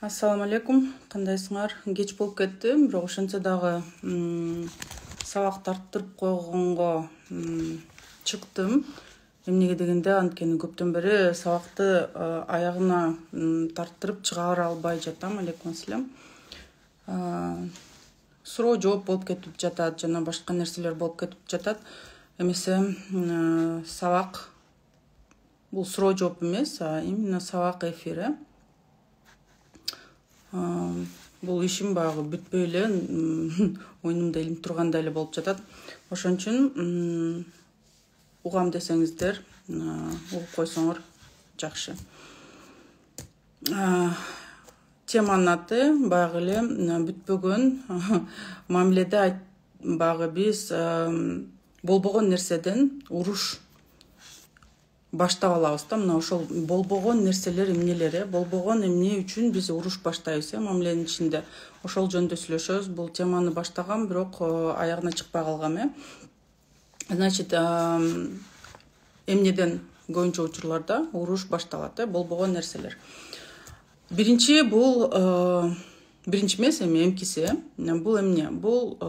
ассалам алейкум кандайсыңар кеч болуп кетти бирок ошентсе дагы сабак тарттырып койгонго чыктым эмнеге дегенде анткени көптөн бери сабакты э, аягына тарттырып чыгара албай жатам алейкум ассалам э, суроо жооп болуп кетип жатат жана башка нерселер болуп кетип жатат эмесе э, сабак бул суроо жооп эмес а именно сабак эфир э Э, бул ишим баягы бүтпөй эле мойнумда илинип тургандай эле болуп жатат ошон үчүн угам десеңиздер э, угуп койсоңор жакшы э, теманын аты баягы эле бүтпөгөн мамиледе баягы биз болбогон нерседен уруш баштап алабыз да мына ошол болбогон нерселер эмнелер э болбогон эмне үчүн биз уруш баштайбыз э мамиленин ичинде ошол жөнүндө сүйлөшөбүз бул теманы баштагам бирок э, аягына чыкпай калгам э значит эмнеден көбүнчө учурларда уруш башталат э болбогон нерселер биринчи бул э, биринчи эмес эми эмкиси э бул эмне бул э,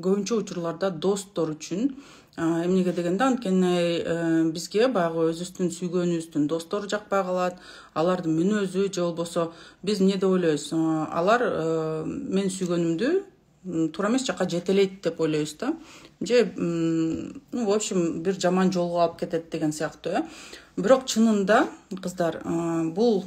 көбүнчө учурларда достор үчүн эмнеге дегенде анткени э, бизге баягы өзүбүздүн сүйгөнүбүздүн достору жакпай калат алардын мүнөзү же болбосо биз эмне деп ойлойбуз э, алар э, менин сүйгөнүмдү туура эмес жака жетелейт деп ойлойбуз да же ну в общем бир жаман жолго алып кетет деген сыяктуу э бирок чынында кыздар бул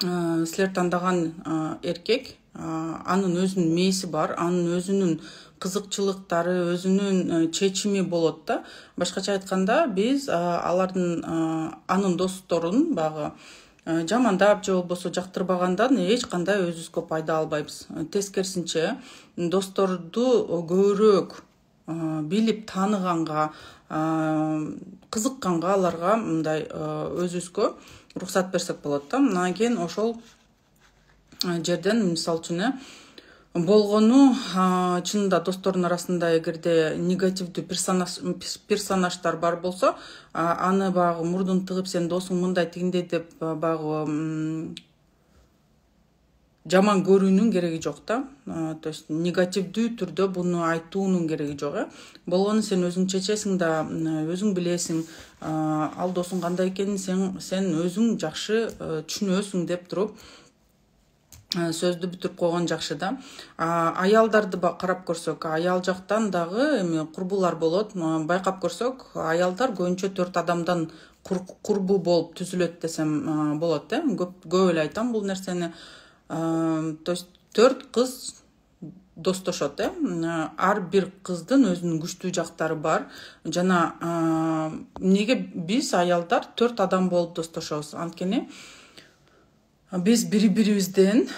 силер тандаган эркек анын өзүнүн мээси бар анын өзүнүн кызыкчылыктары өзүнүн э, чечими болот да башкача айтканда биз э, алардын э, анын досторун баягы жамандап же болбосо жактырбагандан эч кандай өзүбүзгө пайда албайбыз тескерисинче досторду көбүрөөк билип тааныганга кызыкканга аларга мындай өзүбүзгө уруксат берсек болот да анан кийин ошол жерден мисалы үчүн э болгону чынында достордун арасында эгерде негативдүү персонаждар бар болсо аны баягы мурдун тыгып сенин досуң мындай тигиндей деп баягы жаман көрүүнүн кереги жок да то есть негативдүү түрдө буну айтуунун кереги жок э болгону сен өзүң чечесиң да өзүң билесиң ал досуң кандай экенин сен өзүң жакшы э, түшүнөсүң деп туруп Э, сөздү бүтүрүп койгон жакшы да аялдарды карап көрсөк аял жактан дагы эми курбулар болот байкап көрсөк аялдар көбүнчө төрт адамдан курбу болуп түзүлөт десем э, болот э көп көп эле айтам бул нерсени э, то есть төрт кыз достошот э ар бир кыздын өзүнүн күчтүү жактары бар жана эмнеге биз аялдар төрт адам болуп достошобуз анткени биз бири бирибизден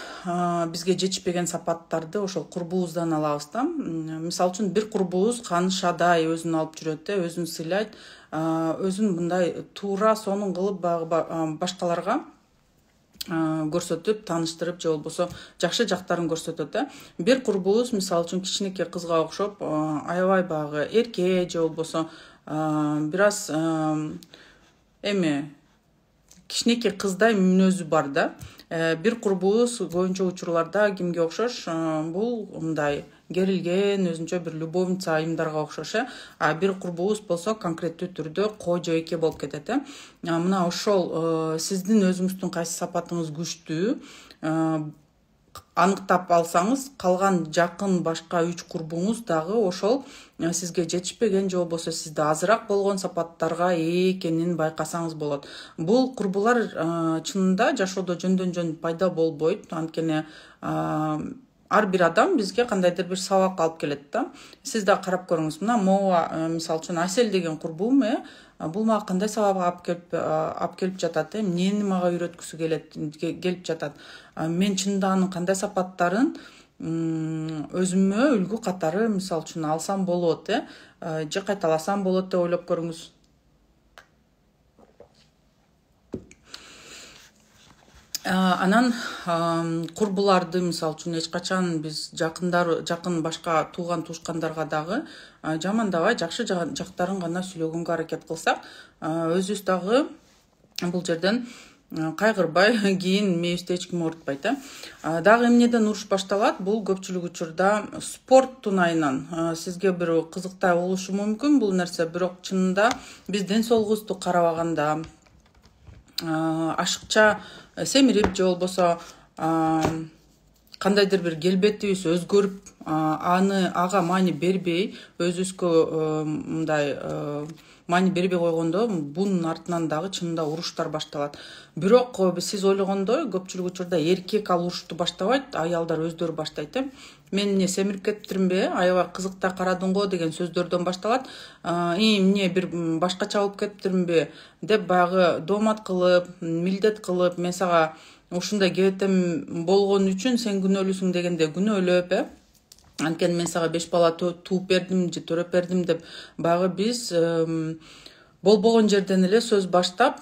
бизге жетишпеген сапаттарды ошол курбубуздан алабыз да мисалы үчүн бир курбубуз канышадай өзүн алып жүрөт да өзүн сыйлайт өзүн мындай туура сонун кылып баягы башкаларга көрсөтүп тааныштырып же болбосо жакшы жактарын көрсөтөт да бир курбубуз мисалы үчүн кичинекей кызга окшоп аябай баягы эрке же болбосо бир аз эми кичинекей кыздай мүнөзү бар да э, бир курбубуз көбүнчө учурларда кимге окшош э, бул мындай керилген өзүнчө бир любовница айымдарга окшош э а бир курбубуз болсо конкреттүү түрдө эке болуп кетет э мына ошол э, сиздин өзүңүздүн кайсы сапатыңыз күчтүү аныктап алсаңыз калган жакын башка үч курбуңуз дагы ошол э, сизге жетишпеген же болбосо сизде азыраак болгон сапаттарга ээ экенин байкасаңыз болот бул курбулар э, чынында жашоодо жөндөн жөн пайда болбойт анткени э, ар бир адам бизге кандайдыр бир сабак алып келет да сиз дагы карап көрүңүз мына могу мисалы үчүн асель деген курбум э Бұл мага қандай сабабга алып келіп алып келіп жатады э маған мага келет келип жатат э? мен шынданың қандай сапаттарын өзүмө үлгі қатары, мысалы үшін алсам болады э же қайталасам болот деп ойлап көріңіз анан курбуларды мисалы үчүн эч качан биз жакындар жакын башка тууган туушкандарга дагы жамандабай жакшы жактарын гана сүйлөгөнгө аракет кылсак өзүбүз дагы бул жерден кайгырбай кийин мээбизди эч ким оорутпайт э дагы эмнеден уруш башталат бул көпчүлүк учурда спорттун айынан сизге бир кызыктай болушу мүмкүн бул нерсе бирок чынында биз ден соолугубузду карабаганда ашыкча семирип же болбосо кандайдыр бир келбетибиз өзгөрүп аны ага маани бербей өзүбүзгө э, мындай э, маани бербей койгондо бунун артынан дагы чынында уруштар башталат бирок э, сиз ойлогондой көпчүлүк учурда эркек ал урушту баштабайт аялдар өздөрү баштайт э мен эмне семирип кетиптирмби э аябай кызыкта карадың го деген сөздөрдөн башталат э, и эмне бир башкача болуп кетиптирмби деп баягы доомат кылып милдет кылып мен сага ушундай кебетем болгон үчүн сен күнөөлүүсүң дегендей күнөөлөп э анткени мен сага беш бала тууп бердим же төрөп бердим деп баягы биз болбогон жерден эле сөз баштап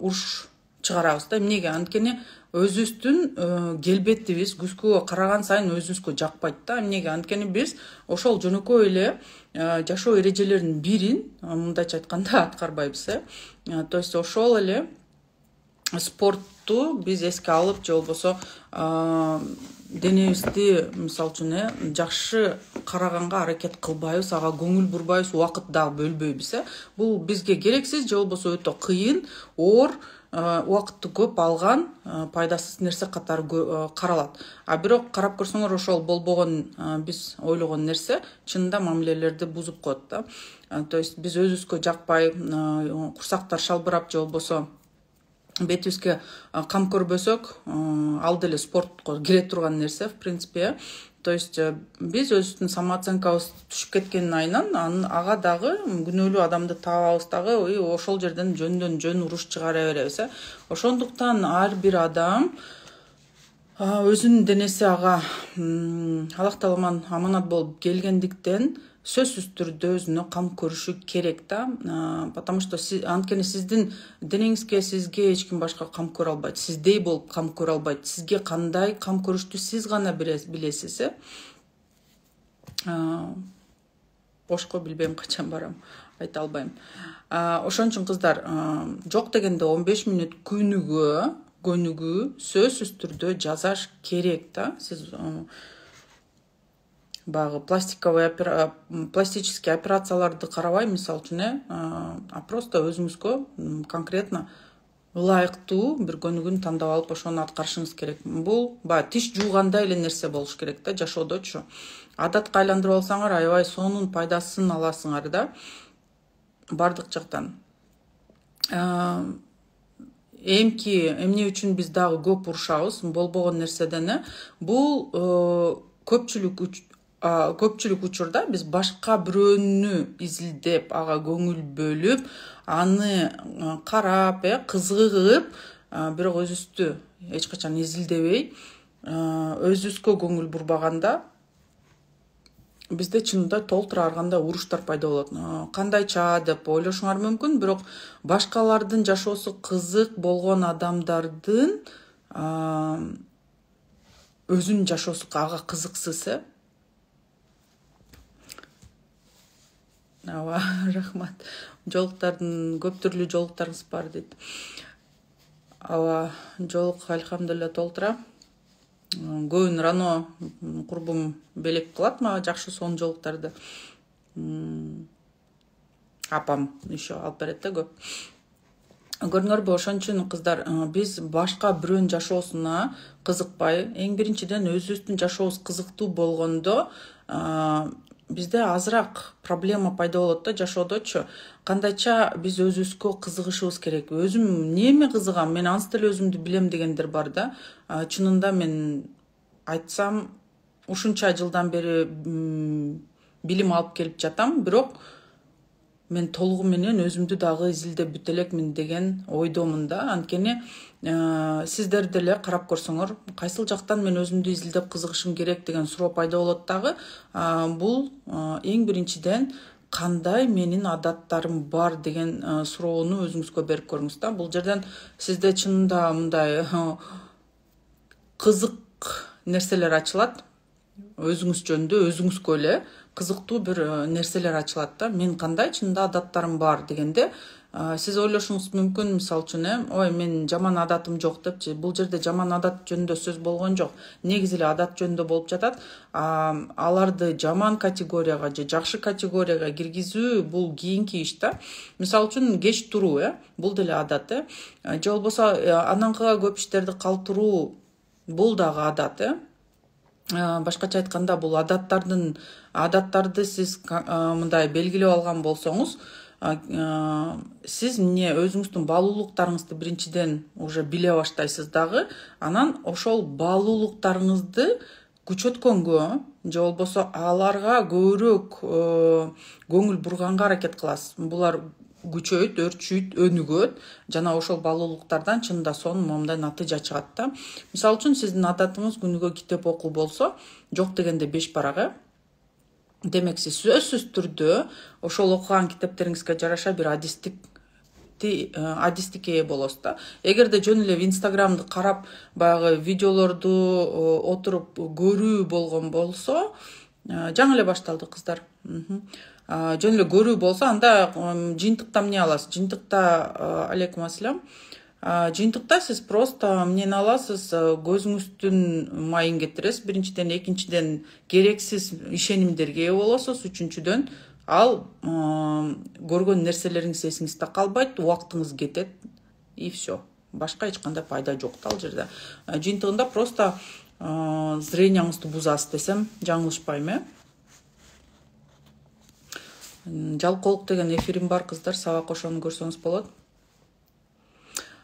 уруш э, чыгарабыз да эмнеге анткени өзүбүздүн э, келбетибиз күзгүгө караган сайын өзүбүзгө жакпайт да эмнеге анткени биз ошол жөнөкөй эле э, жашоо эрежелеринин бирин мындайча айтканда аткарбайбыз э то есть ошол эле спортту биз эске алып же болбосо денебизди мисалы үчүн э жакшы караганга аракет кылбайбыз ага көңүл бурбайбыз убакыт дагы бөлбөйбүз э бул бизге керексиз же болбосо өтө кыйын оор э, убакытты көп алган э, пайдасыз нерсе катары э, каралат а бирок карап көрсөңөр ошол болбогон биз ойлогон нерсе чынында мамилелерди бузуп коет да то есть биз өзүбүзгө жакпай курсактар шалбырап же болбосо бетибизге э, кам көрбөсөк э, ал деле спортко кире турган нерсе в принципе э то есть э, биз өзүбүздүн самооценкабыз түшүп кеткенин айынан ага дагы күнөөлүү адамды табабыз дагы и ошол жерден жөндөн жөн уруш чыгара беребиз э ошондуктан ар бир адам өзүнүн денеси ага аллах тааламан аманат болуп келгендиктен сөзсүз түрдө өзүнө кам көрүшү керек да потому что анткени сиздин денеңизге сизге эч ким башка кам көрө албайт сиздей болуп кам көрө албайт сизге кандай кам көрүштү сиз гана билесиз э ошко билбейм качан барам айта албайм ошон үчүн кыздар жок дегенде он беш мүнөт күнүгө көнүгүү сөзсүз түрдө жасаш керек да сиз баягы пластиковый пластический операцияларды карабай мисалы үчүн э а просто өзүңүзгө конкретно ылайыктуу бир көнүгүүнү тандап алып ошону аткарышыңыз керек бул баягы тиш жуугандай эле нерсе болуш керек да жашоодочу адатка айландырып алсаңар аябай сонун пайдасын аласыңар да баардык жактан э, эмки эмне үчүн биз дагы көп урушабыз болбогон нерседен э бул э, көпчүлүк көпчүлүк учурда биз башка бирөөнү изилдеп ага көңүл бөлүп аны карап э кызыгып бирок өзүбүздү эч качан изилдебей өзүбүзгө көңүл бурбаганда бизде чынында толтура ар кандай уруштар пайда болот кандайча деп ойлошуңар мүмкүн бирок башкалардын жашоосу кызык болгон адамдардын өзүнүн жашоосу ага кызыксыз э ооба рахмат жолуктардын көп түрлүү жолуктарыңыз бар дейт ооба жолук альхамдулилла толтура көбүн рано курбум белек кылат мага жакшы сонун жолуктарды апам еще алып берет да көп көрдүңөрбү ошон үчүн кыздар э, биз башка бирөөнүн жашоосуна кызыкпай эң биринчиден өзүбүздүн жашообуз кызыктуу болгондо э, бизде азыраак проблема пайда болот да жашоодочу кандайча биз өзүбүзгө кызыгышыбыз керек өзүм эмнеме кызыгам мен ансыз деле өзүмдү билем дегендер бар да чынында мен айтсам ушунча жылдан бери билим алып келип жатам бирок мен толугу менен өзімді дағы изилдеп бүтө элекмин деген ойдомун да анткени э, сиздер деле карап көрсөңөр кайсыл жактан мен өзүмдү изилдеп кызыгышым керек деген суроо пайда болот дагы э, бул э, эң биринчиден кандай менин адаттарым бар деген суроону өзүңүзгө берип көрүңүз да бул жерден сизде чынында мындай кызык нерселер ачылат өзүңүз жөнүндө өзүңүзгө эле кызыктуу бир э, нерселер ачылат да мен кандай чынында адаттарым бар дегенде э, сиз ойлошуңуз мүмкүн мисалы үчүн э ой менин жаман адатым жок деп же бул жерде жаман адат жөнүндө сөз болгон жок негизи эле адат жөнүндө болуп жатат аларды жаман категорияга же жакшы категорияга киргизүү бул кийинки иш да мисалы үчүн кеч туруу э бул деле адат э, э же болбосо анаңкыга көп иштерди калтыруу бул дагы адат э башкача айтканда бул адаттардын адаттарды сиз э, мындай белгилеп алган болсоңуз э, сиз эмне өзүңүздүн баалуулуктарыңызды биринчиден уже биле баштайсыз дагы анан ошол баалуулуктарыңызды күчөткөнгө же болбосо аларга көбүрөөк э, көңүл бурганга аракет кыласыз булар күчөйт өрчүйт өнүгөт жана ошол баалуулуктардан чынында сонун моундай натыйжа чыгат да мисалы үчүн сиздин адатыңыз күнүгө китеп окуу болсо жок дегенде беш барак э демек сиз сөзсүз түрдө ошол окуган китептериңизге жараша бир адистик э, адистикке ээ болосуз да эгерде жөн эле инстаграмды карап баягы видеолорду э, отуруп көрүү болгон болсо э, жаңы эле башталды кыздар жөн эле көрүү болсо анда жыйынтыкта эмне аласыз жыйынтыкта алейкум ассалам жыйынтыкта сіз просто нені аласыз көзіңіздің майын кетіресіз биринчиден экинчиден керексіз ишенимдерге боласыз үчүнчүдөн ал көргөн нерселериңиз эсиңизде калбайт убактыңыз кетет и все башка эч кандай пайда жок да ал жерде жыйынтыгында просто зренияңызды бузасыз десем жаңылышпайм э жалкоолук деген эфирим бар кыздар сабак ошону көрсөңүз болот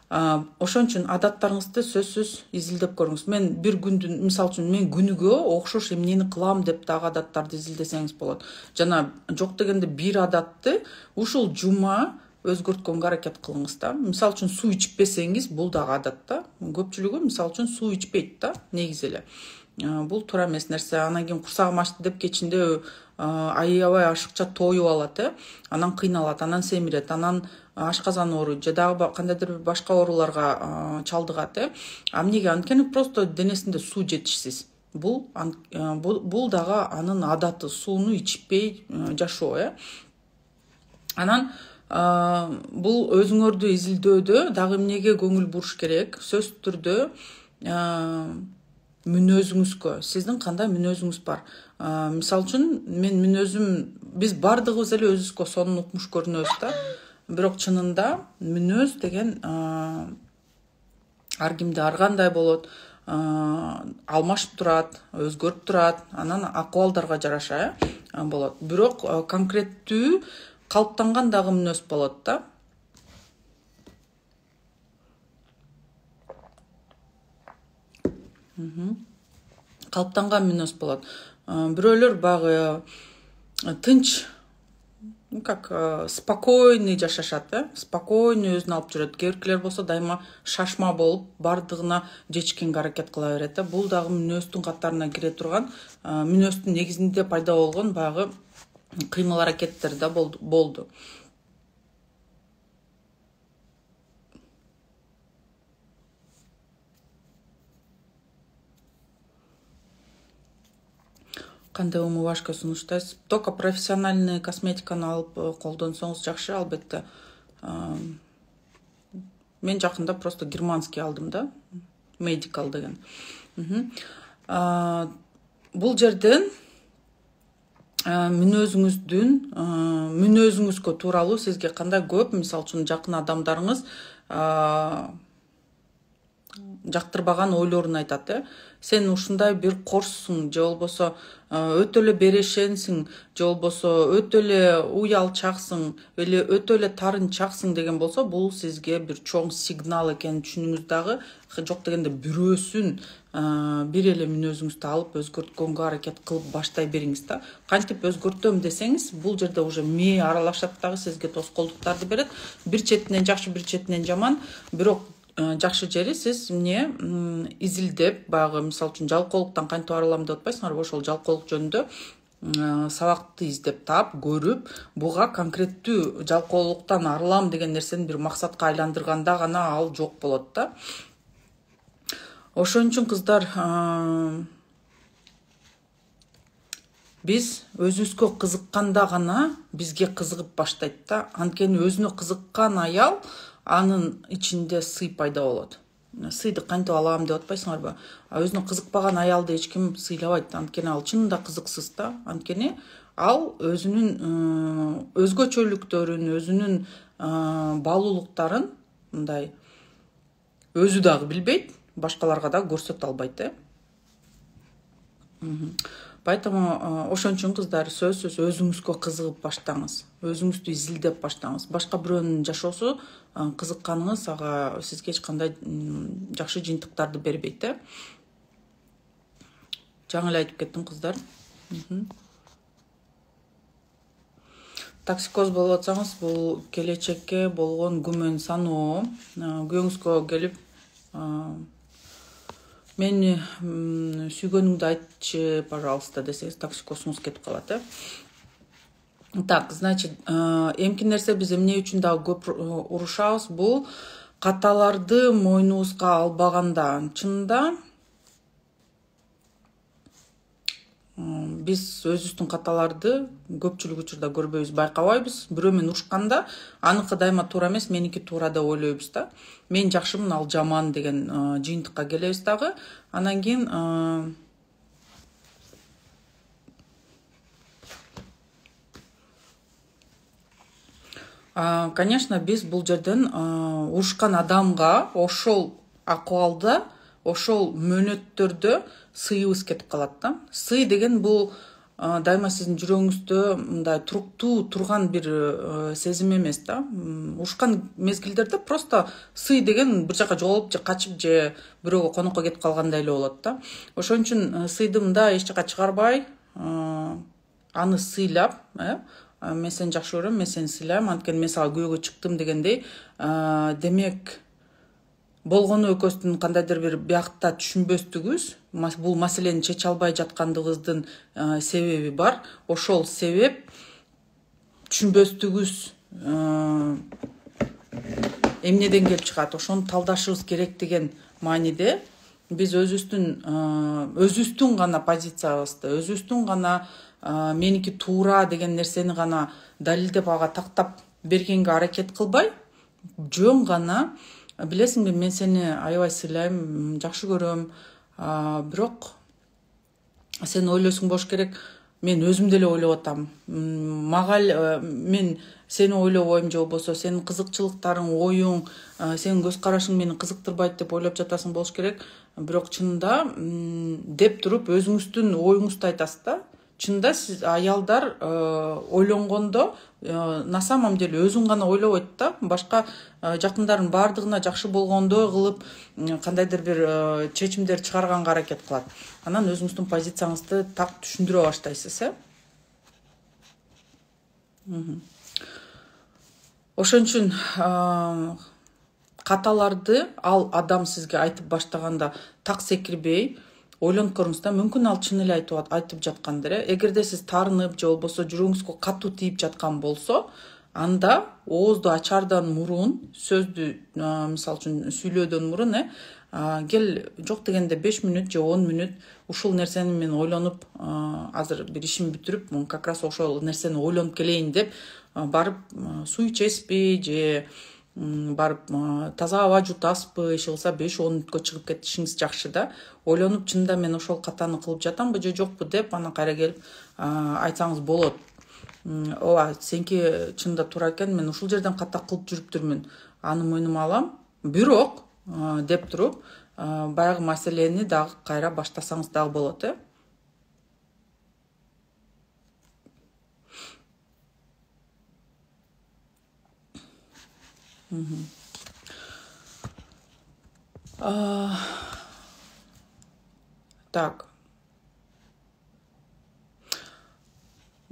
ошон үчүн адаттарыңызды сөзсүз изилдеп көрүңүз мен бир күндүн мисалы үчүн мен күнүгө окшош эмнени кылам деп дагы адаттарды изилдесеңиз болот жана жок дегенде бир адатты ушул жума өзгөрткөнгө аракет кылыңыз да мисалы үчүн суу ичпесеңиз бул дагы адат да көпчүлүгү мисалы үчүн суу ичпейт да негизи эле бул туура эмес нерсе анан кийин курсагым ачты деп кечинде аябай ашыкча тоюп алат э анан кыйналат анан семирет анан ашказан оору же дагы кандайдыр бир башка ооруларга чалдыгат э а эмнеге анткени просто денесинде суу жетишсиз бул э, бул дагы анын адаты сууну ичпей э, жашоо э анан бул өзүңөрдү изилдөөдө дагы эмнеге көңүл буруш керек сөзсүз түрдө мүнөзүңүзгө сиздин кандай мүнөзүңүз бар мисалы үчүн мен мүнөзүм биз баардыгыбыз эле өзүбүзгө сонун укмуш көрүнөбүз да бирок чынында мүнөз деген ар кимде ар кандай болот алмашып турат өзгөрүп турат анан акыбалдарга жараша э болот бирок конкреттүү калыптанган дагы мүнөз болот да калыптанган мүнөз болот бирөөлөр баягы тынч как спокойный жашашат э спокойный өзүн алып жүрөт кээ болса, болсо дайыма шашма болуп бардығына жечкенге аракет кыла берет да э? бул дагы мүнөздүн катарына кире турган ә, э, мүнөздүн негизинде пайда болгон баягы кыймыл аракеттер да болду қандай умывашка сунуштайсыз только профессиональный косметиканы алып қолдансаңыз э, жақсы албетте мен жақында просто германский алдым да медикал деген ә, бұл жерден ә, мүнөзүңүздүн ә, мүнөзүңүзгө тууралуу сізге қандай көп мысалы үчүн жақын адамдарыңыз жактырбаган ойлорун айтат э сен ушундай бир корссуң же болбосо э, өтө эле берешенсиң же болбосо өтө эле уялчаксың или өтө эле тарынчаксың деген болсо бул сизге бир чоң сигнал экенин түшүнүңүз дагы жок дегенде бирөөсүн э, бир эле мүнөзүңүздү алып өзгөрткөнгө аракет кылып баштай бериңиз да кантип өзгөртөм десеңиз бул жерде уже мээ аралашат дагы сизге тоскоолдуктарды берет бир четинен жакшы бир четинен жаман бирок Э, жакшы жери сиз эмне изилдеп баягы мисалы үчүн жалкоолуктан кантип арылам деп атпайсыңарбы ошол жалкоолук жөнүндө э, сабакты издеп таап көрүп буга конкреттүү жалкоолуктан арылам деген нерсени бир максатка айландырганда гана ал жок болот да ошон үчүн кыздар э, биз өзүбүзгө кызыкканда гана бизге кызыгып баштайт да анткени өзүнө кызыккан аял анын ичинде сый пайда болот сыйды кантип алам деп атпайсыңарбы а өзүнө кызыкпаган аялды эч ким сыйлабайт анткени ал чынында кызыксыз да анткени ал өзүнүн э, өзгөчөлүктөрүн өзүнүн э, баалуулуктарын мындай өзү дагы билбейт башкаларга дагы көрсөтө албайт э поэтому э, ошон үчүн кыздар сөзсүз өзүңүзгө кызыгып баштаңыз өзүңүздү изилдеп баштаңыз башка бирөөнүн жашоосу Э, кызыкканыңыз ага сизге эч кандай жакшы жыйынтыктарды бербейт э жаңы эле айтып кеттим кыздар токсикоз болуп атсаңыз бул келечекке болгон күмөн саноо э, күйөөңүзгө келип э, мени сүйгөнүңдү айтчы пожалуйста десеңиз токсикозуңуз кетип калат э так значит э, эмки нерсе биз эмне үчүн дагы көп урушабыз э, бул каталарды мойнубузга албаганда чынында биз өзүбүздүн каталарды көпчүлүк учурда көрбөйбүз байкабайбыз бирөө менен урушканда аныкы дайыма туура эмес меники туура деп ойлойбуз да мен жакшымын ал жаман деген э, жыйынтыкка келебиз дагы анан кийин конечно биз бул жерден урушкан адамга ошол акыбалда ошол мөөнөттөрдө сыйыбыз кетип калат да сый деген бул дайыма сиздин жүрөгүңүздө мындай туруктуу турган бир э, сезим эмес да урушкан мезгилдерде просто сый деген бир жака жоголуп же качып же бирөөгө конокко кетип калгандай эле болот да ошон үчүн э, сыйды мындай эч жака чыгарбай аны сыйлап э мен сени жакшы көрөм мен сени сыйлайм анткени мен сага күйөөгө чыктым дегендей демек болгону экөөбүздүн кандайдыр бир биякта түшүнбөстүгүбүз бул маселени чече албай жаткандыгыбыздын себеби бар ошол себеп түшүнбөстүгүбүз эмнеден келип чыгат ошону талдашыбыз керек деген мааниде биз өзүбүздүн өзүбүздүн гана позициябызды өзүбүздүн гана меники туура деген нерсени гана далилдеп ага тактап бергенге аракет кылбай жөн гана билесиңби мен сени аябай сыйлайм жакшы көрөм бирок сен ойлосоң болуш керек мен өзүм деле ойлоп атам мага эле мен сени ойлобойм же болбосо сенин кызыкчылыктарың оюң э, сенин көз карашың мени кызыктырбайт деп ойлоп жатасың болуш керек бирок чынында деп туруп өзүңүздүн оюңузду айтасыз да чынында сиз аялдар э, ойлонгондо э, на самом деле өзүн гана ойлобойт да башка э, жакындарынын баардыгына жакшы болгондой кылып кандайдыр бир чечимдерди чыгарганга аракет кылат анан өзүңүздүн позицияңызды так түшүндүрө баштайсыз э ошон үчүн каталарды ал адам сизге айтып баштаганда так секирбей ойлонуп көрүңүз да мүмкүн ал чын эле айтып айтып жаткандыр э эгерде сиз таарынып же болбосо жүрөгүңүзгө катуу тийип жаткан болсо анда оозду ачардан мурун сөздү мисалы үчүн сүйлөөдөн мурун э кел жок дегенде беш мүнөт же он мүнөт ушул нерсени мен ойлонуп азыр бир ишим бүтүрүп как раз ошол нерсени ойлонуп келейин деп барып суу ичесизби же барып таза аба жутасызбы иши кылса беш он мүнөткө чыгып кетишиңиз жакшы да ойлонуп чынында мен ошол катаны кылып жатамбы же жокпу деп анан кайра келип айтсаңыз болот ооба сеники чынында туура экен мен ушул жерден ката кылып жүрүптүрмүн аны мойнума алам бирок деп туруп баягы маселени дагы кайра баштасаңыз дагы болот э так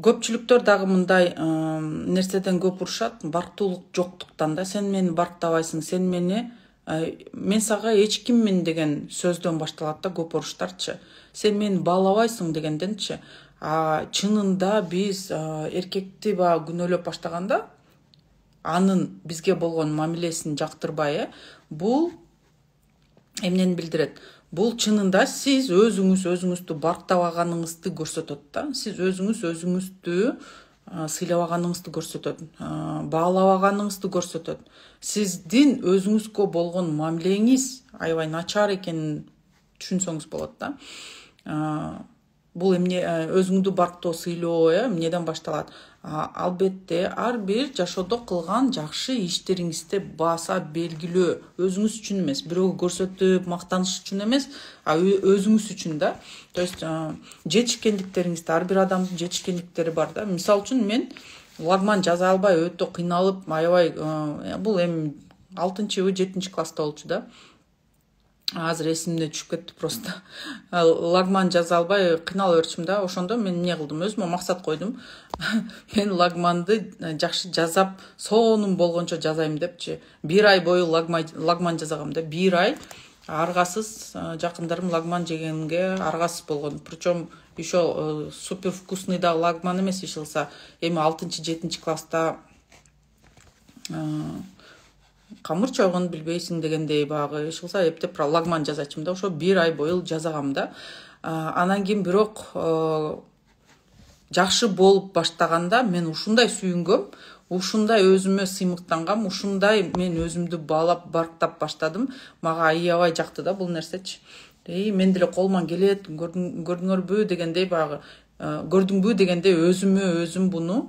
көпчүлүктөр дагы мындай нерседен көп урушат барктуулук жоктуктан да сен мени барктабайсың сен мени мен сага эч киммин деген сөздөн башталат да көп уруштарчы сен мени баалабайсың дегенденчи чынында биз эркекти баягы күнөөлөп баштаганда анын бизге болгон мамилесин э бул эмнени билдирет бул чынында сиз өзүңүз өзүңүздү барктабаганыңызды көрсөтөт да сиз өзүңүз өзүңүздү э, сыйлабаганыңызды көрсөтөт э, баалабаганыңызды көрсөтөт сиздин өзүңүзгө болгон мамилеңиз аябай начар экенин түшүнсөңүз болот да э, бул эмне өзүңдү барктоо сыйлоо э эмнеден башталат албетте ар бир жашоодо кылган жакшы иштериңизди баса белгилөө өзүңүз үчүн эмес бирөөгө көрсөтүп мактаныш үчүн эмес а өзүңүз үчүн да то есть жетишкендиктериңизди ар бир адамдын жетишкендиктери бар да мисалы үчүн мен лагман жаза албай өтө кыйналып аябай э, бул эми алтынчыбы жетинчи класста болчу да азыр эсимде түшүп кетти просто лагман жаза албай кыйнала берчүмүн да ошондо мен эмне кылдым өзүмө максат койдум мен лагманды э, жакшы жасап сонун болгончо жасайм депчи бир ай бою лагман жасагам да бир ай аргасыз э, жакындарым лагман жегенге аргасыз болгон причем еще э, супер вкусный дагы лагман эмес иши кылса эми алтынчы жетинчи класста камыр чойгон билбейсиң дегендей баягы иши кылса эптеп лагман жасачумун да ошо бир ай бою жасагам да анан кийин бирок жакшы болып баштаганда мен ушундай сүйүнгөм ушундай өзүмө сыймыктангам ушундай мен өзімді балап барктап баштадым мага аябай жакты да бул нерсечи и мен деле колуман келет көрдүңөрбү дегендей баягы ә, көрдүңбү дегендей өзүмө өзүм буну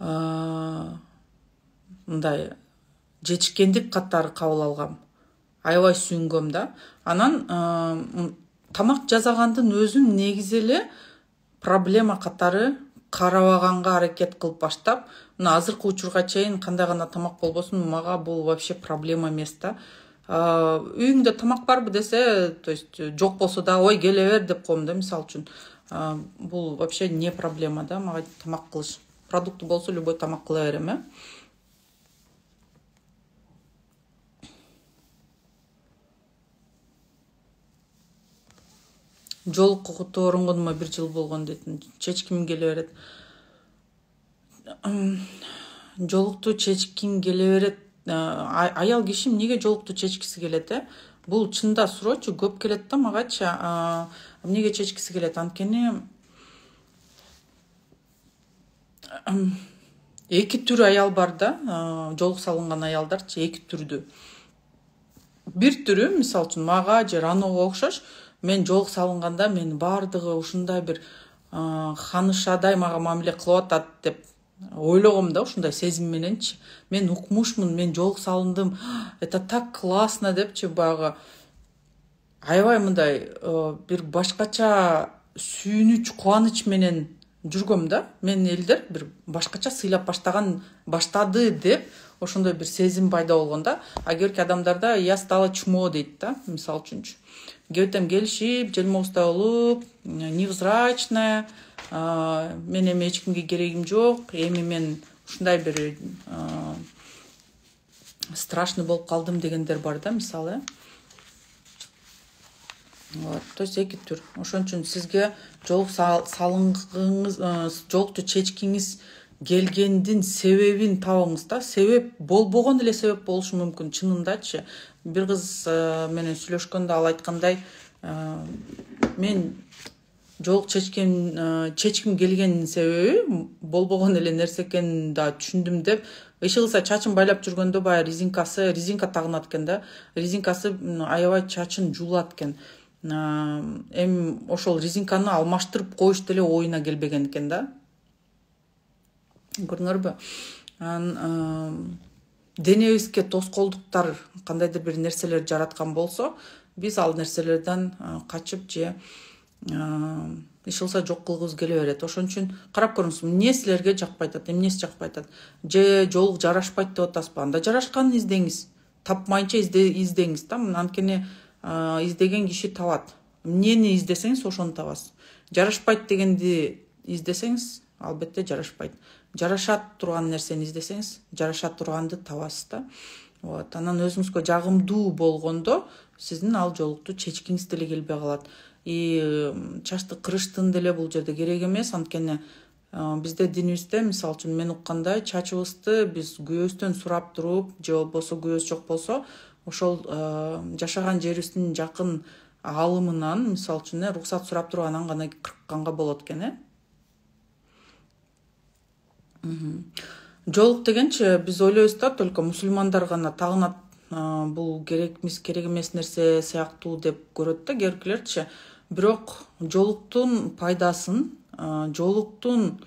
ә, мындай жетишкендик катары кабыл алгам аябай сүйүнгөм да анан ә, тамақ жасағандын өзүн негизи проблема катары карабаганга аракет кылып баштап мына азыркы учурга чейин кандай гана тамак болбосун мага бул вообще проблема эмес да үйүңдө тамак барбы десе то есть жок болсо да ой келе бер деп коем да мисалы үчүн бул вообще не проблема да мага тамак кылыш продукты болсо любой тамак кыла берем э жоолукту оронгонума бир жыл болгон дейт чечким келе берет жолукту чечким келе берет э, аял киши эмнеге жолукту чечкиси келет э бул чында суроочу көп келет да магачы эмнеге чечкиси келет анткени эки түр аял бар да э, жолук салынган аялдарчы эки түрдүү бир түрү мисалы үчүн мага же раного окшош мен жоолук салынганда мени баардыгы ушундай бир ханышадай мага мамиле кылып атат деп ойлогом да ушундай сезим мененчи мен укмушмун мен жоолук салындым это так классно депчи баягы аябай мындай э, бир башкача сүйүнүч кубаныч менен жүргөм да мени элдер бир башкача сыйлап баштаган баштады деп ошондой бир сезим пайда болгон да а кээ бирки адамдарда я стала чмо дейт да мисалы үчүнчү кебетем келишип желмооздай болуп невзрачная мен эми эч кимге керегим жок эми мен ушундай бир страшный болуп калдым дегендер бар да мисалы э? вот то есть эки түр ошон үчүн сизге жолук салынгыңыз э, жолукту чечкиңиз келгендин себебин табыңыз да себеп болбогон эле себеп болушу мүмкүн чынындачы бир кыз э, менен сүйлөшкөндө ал айткандай э, мен жолук чечкен э, чечким келгендин себеби болбогон эле нерсе экенин да түшүндүм деп иши кылса чачын байлап жүргөндө баягы резинкасы резинка тагынат экен да резинкасы аябай чачын жуулат экен эми ошол резинканы алмаштырып коюш деле оюна келбеген экен да көрдіңдер ба анан денебизге тоскоолдуктар кандайдыр бир нерселер жараткан болсо биз ал нерселерден качып же иши кылса жок кылгыбыз келе берет ошон үчүн карап көрүңүз эмне силерге жакпай атат эмнеси жакпай атат же жол жарашпайт деп атасызбы анда жарашканын издеңиз тапмайынча издеңиз да анткени издеген киши табат эмнени издесеңиз ошону табасыз жарашпайт дегенди издесеңиз албетте жарашпайт жараша турган нерсени издесеңиз жараша турганды табасыз да вот анан өзүңүзгө жагымдуу болгондо сиздин ал жолукту чечкиңиз деле келбей калат и чачты кырыштын деле бул жерде кереги эмес анткени э, бизде динибизде мисалы үчүн мен уккандай чачыбызды биз күйөөбүздөн сурап туруп же болбосо күйөөбүз жок болсо ошол э, жашаган жерибиздин жакын аалымынан мисалы үчүн э уруксат сурап туруп анан гана кырканга болот экен э жоолук дегенчи биз ойлойбуз да только мусульмандар гана тагынат бул керекмес керек эмес нерсе сыяктуу деп көрөт да кээ биркилерчи бирок жоолуктун пайдасын жоолуктун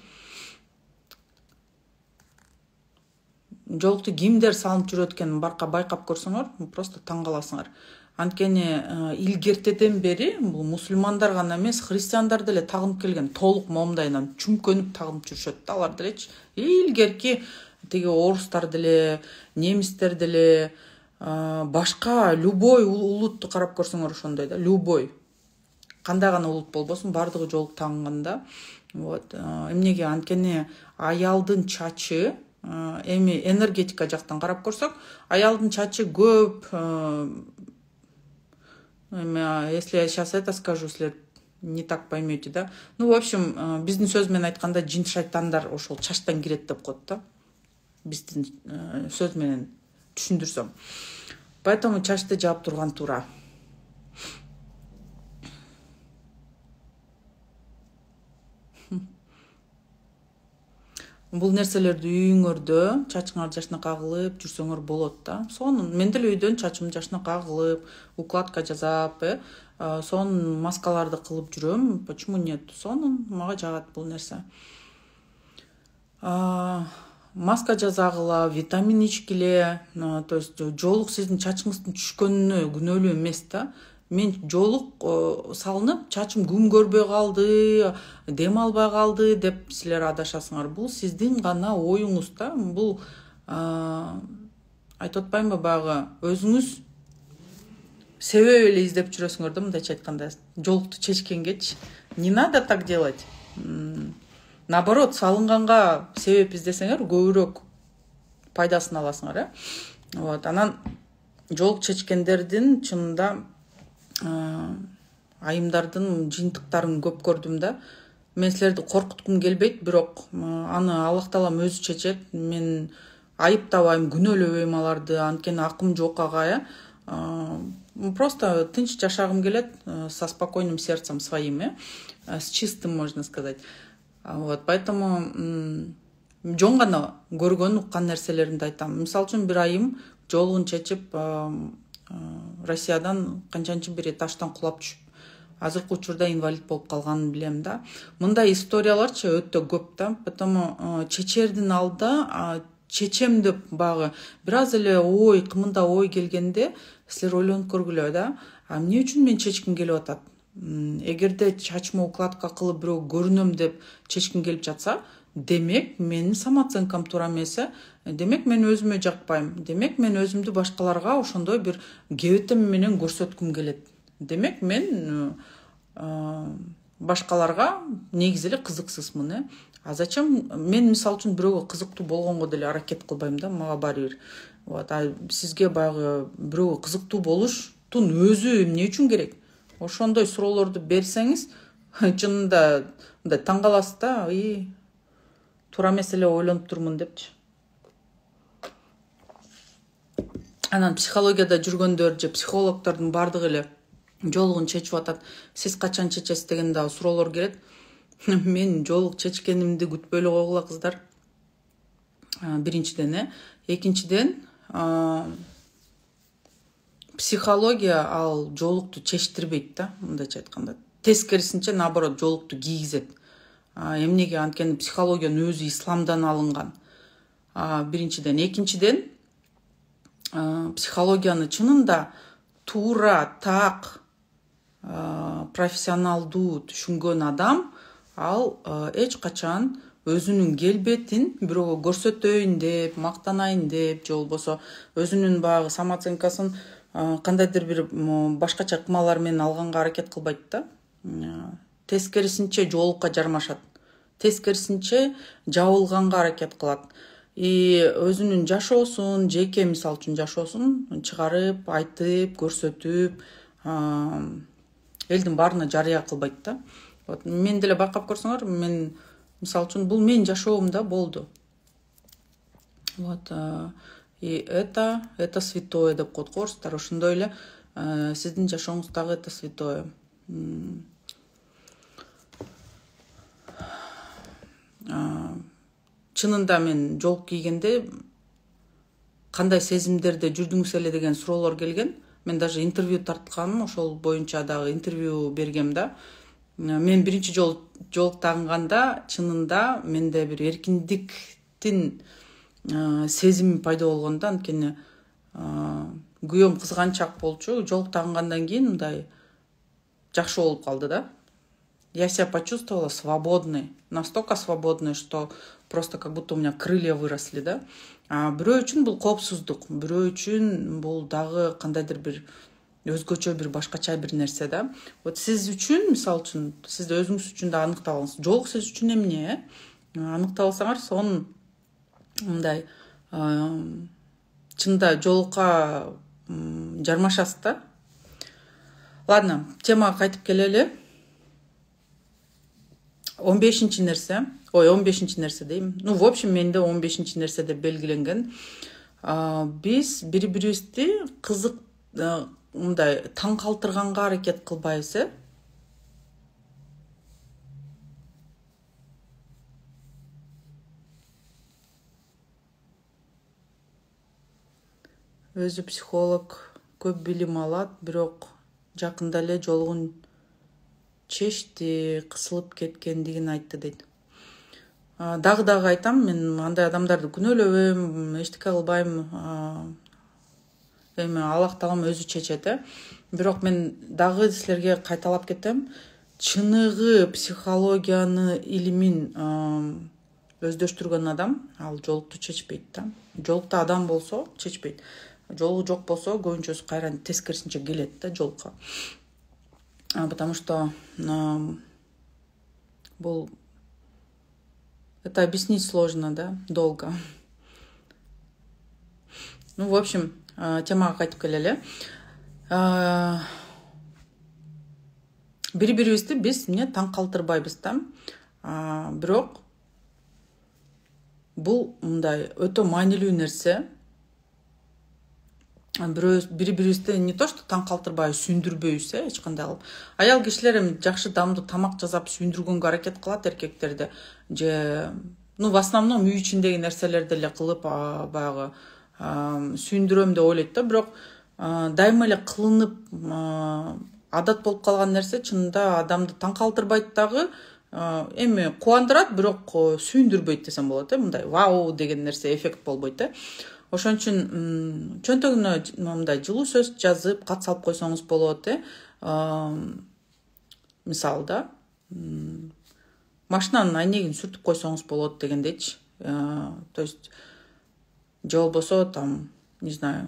жоолукту кимдер салып жүрөт экенин байкап көрсөңөр просто таң каласыңар анткени э, илгертеден бери бул мусулмандар гана эмес христиандар деле тагынып келген толук мамдайынан чүмкөнүп тагынып жүрүшөт да алар делечи илгерки тиги орустар деле немистер деле э, башка любой улутту карап көрсөңөр ошондой да любой кандай гана улут болбосун баардыгы тагынган да вот э, эмнеге анткени аялдын чачы эми энергетика жактан карап көрсөк аялдын чачы көп если я сейчас это скажу силер не так поймете да ну в общем биздин сөз менен айтканда жин шайтандар ошол чачтан кирет деп коет да биздин э, сөз менен түшүндүрсөм поэтому чачты жаап турган туура бул нерселерди үйүңөрдө чачыңар жакшынакай кылып жүрсөңөр болот да сонун мен деле үйдөн чачымды жакшынакай кылып укладка жасап э сонун маскаларды кылып жүрөм почему нет сонун мага жагат бул нерсе маска жасагыла витамин ичкиле то есть жоолук сиздин чачыңыздын түшкөнүнө күнөөлүү эмес да мен жолук салынып чачым күн көрбөй калды дем албай калды деп силер адашасыңар бул сиздин гана оюңуз да бул айтып атпаймынбы баягы өзүңүз себеп эле издеп жүрөсүңөр да мындайча айтканда жолукту чечкенгечи не надо так делать наоборот салынганга себеп издесеңер көбүрөөк пайдасын аласыңар э вот анан жолук чечкендердин чынында Э, айымдардын жыйынтыктарын көп көрдүм да мен силерди коркуткум келбейт бирок аны аллах таалам өзү чечет мен айыптабайм күнөөлөбөйм аларды анткени акым жок ага э, э просто тынч жашагым келет э, со спокойным сердцем своим э с чистым можно сказать вот поэтому жөн гана көргөн уккан нерселеримди айтам мисалы үчүн бир айым жолугун чечип Э, россиядан канчанчы бир таштан кулап түшүп азыркы учурда инвалид болуп калганын билем да мындай историяларчы өтө көп да потому э, чечердин алдында чечем деп баягы бир аз эле ой кымында ой келгенде силер ойлонуп көргүлө да а эмне үчүн мен чечким келип атат эгерде чачыма укладка кылып бирөөгө көрүнөм деп чечким келип жатса демек менің самооценкам туура эмес демек мен өзіме жакпайм демек мен өзімді башкаларга ошондой бир кебетем менен көрсөткүм келет демек мен э, э, башкаларга негизи эле кызыксызмын э а зачем мен мисалы үчүн бирөөгө кызыктуу болгонго деле аракет кылбайм да мага баары бир вот а сизге баягы бирөөгө кызыктуу болуштун өзү эмне үчүн керек ошондой суроолорду берсеңиз чынында мындай таң каласыз да и туура эмес эле ойлонуптурмун депчи анан психологияда жүргөндөр же психологдордун баардыгы эле жоолугун чечип атат сиз качан чечесиз деген дагы суроолор келет мен жоолук чечкенимди күтпөй эле койгула кыздар биринчиден э экинчиден психология ал жоолукту чечтирбейт да мындайча айтканда тескерисинче наоборот жоолукту кийгизет эмнеге анткени психологиянын өзү исламдан алынган биринчиден экинчиден психологияны чынында туура так профессионалдуу түшүнгөн адам ал эч качан өзүнүн келбетин бирөөгө көрсөтөйүн деп мактанайын деп же болбосо өзүнүн баягы самооценкасын кандайдыр бир башкача ыкмалар менен алганга аракет кылбайт да тескерисинче жоолукка жармашат тескерисинче жабылганга аракет кылат и өзүнүн жашоосун жеке мисалы үчүн жашоосун чыгарып айтып көрсөтүп элдин баарына жарыя кылбайт да вот мен деле байкап көрсөңөр мен мисалы үчүн бул менин жашоом да болду вот э, и это это святое деп коет го орустар ошондой эле э, сиздин жашооңуз дагы это святое чынында мен жолук кийгенде кандай сезимдерде жүрдүңүз эле деген суроолор келген мен даже интервью тарткам ошол боюнча дагы интервью бергем да э, мен биринчи жолу жолуктанганда чынында менде бир эркиндиктин э, сезими пайда болгон да анткени э, күйөөм кызганчаак болчу жоолук кийин мындай жакшы болуп калды да Я себя почувствовала свободной, настолько свободной, что просто как будто у меня крылья выросли, да. А, біреу үшін бұл қауіпсіздік біреу үшін бұл дағы қандайдыр бір өзгөчө бір, башкача бир нерсе да вот сиз үчүн мисалы үшін сиз өзүңүз үчүн да анықталыңыз. алыңыз сіз үшін үчүн эмне э аныктап алсаңар сонун мындай чында жармашасыз да ладно тема қайтып келелі. 15-ші нәрсе ой 15-ші нәрсе деймін ну в общем менде 15-ші нерсе белгіленген ә, біз бір бірімізді қызық мындай таң қалтырғанға әрекет қылбайсы. өзі психолог көп білім алат бирок жакында эле жолугун чечти кысылып кеткендигин айтты дейт дагы дагы айтам мен андай адамдарды күнөөлөбөйм эчтеке кылбайм эми аллах таалам өзү чечет э бирок мен дагы силерге кайталап кетем чыныгы психологияны илимин өздөштүргөн адам ал жолукту чечпейт да жолукта адам болсо чечпейт жолугу жок болсо көбүнчөсү кайра тескерисинче келет да жолукка потому что был... Это объяснить сложно, да, долго. Ну, в общем, тема э бере без біз там таң без да бірақ бұл мындай өте маанилүү нерсе бирөөбүз бири бирибизден не то что таң калтырбай сүйүндүрбөйбүз э эч кандай кылып аял кишилер эми жакшы даамдуу тамак жасап сүйүндүргөнгө аракет кылат эркектерди же ну в основном үй ичиндеги нерселерди эле кылып баягы сүйүндүрөм деп ойлойт да бирок дайыма эле кылынып адат болуп калган нерсе чынында адамды таң калтырбайт дагы эми кубандырат бирок сүйүндүрбөйт десем болот э мындай вау деген нерсе эффект болбойт э ошон үчүн чөнтөгүнө мындай жылуу сөз жазып кат салып койсоңуз болот э мисалы да машинанын айнегин сүртүп койсоңуз болот дегендейчи э, то есть же болбосо там не знаю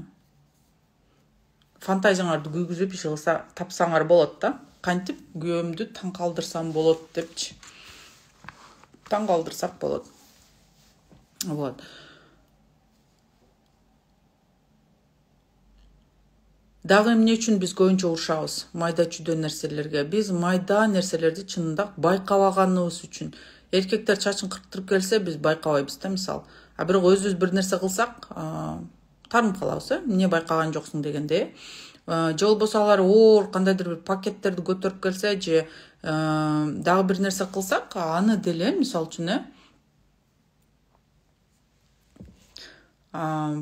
фантазияңарды күйгүзүп иши кылса тапсаңар болот да кантип күйөөмдү таң калдырсам болот депчи таң калдырсак болот вот дагы эмне үчүн биз көбүнчө урушабыз майда чүйдө нерселерге биз майда нерселерди чынында байкабаганыбыз үчүн эркектер чачын кырктырып келсе биз байкабайбыз да мисалы а бирок өзүбүз бир нерсе кылсак тарынып калабыз э эмне байкаган жоксуң дегенде же болбосо алар оор кандайдыр бир пакеттерди көтөрүп келсе же э, дагы бир нерсе кылсак аны деле мисалы үчүн э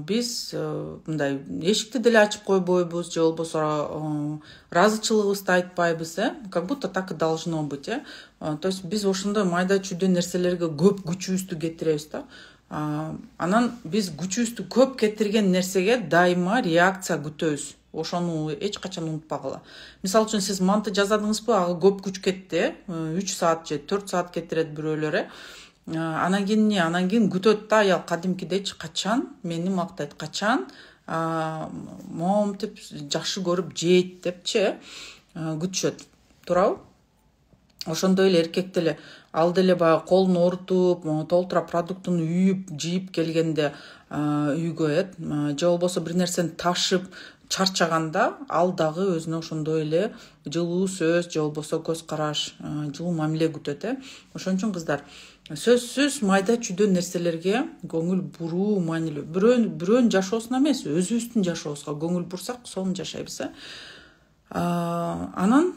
биз э, мындай эшикти деле ачып койбойбуз же болбосо э, ыраазычылыгыбызды айтпайбыз э как будто так и должно быть э то есть биз ошондой майда чүйдө нерселерге көп күчүбүздү кетиребиз да анан биз күчүбүздү көп кетирген нерсеге дайыма реакция күтөбүз ошону эч качан унутпагыла мисалы үчүн сиз манты жасадыңызбы ага көп күч кетти э үч саат же төрт саат кетирет бирөөлөр э Э, анан кийин эмне анан кийин күтөт да аял кадимкидейчи качан мени мактайт качан э, монтип жакшы көрүп жейт депчи э, күтүшөт туурабы ошондой эле эркек деле ал деле баягы колун оорутуп толтура продуктыны үйүп жыйып келгенде үйгө э же болбосо бир нерсени ташып чарчаганда ал дагы өзүнө ошондой эле жылуу сөз же болбосо көз караш жылуу мамиле күтөт э ошон үчүн кыздар сөзсүз майда чүйдө нерселерге көңүл буруу маанилүү бирөөнүн жашоосуна эмес өзүбүздүн жашообузга көңүл бурсак сонун жашайбыз э анан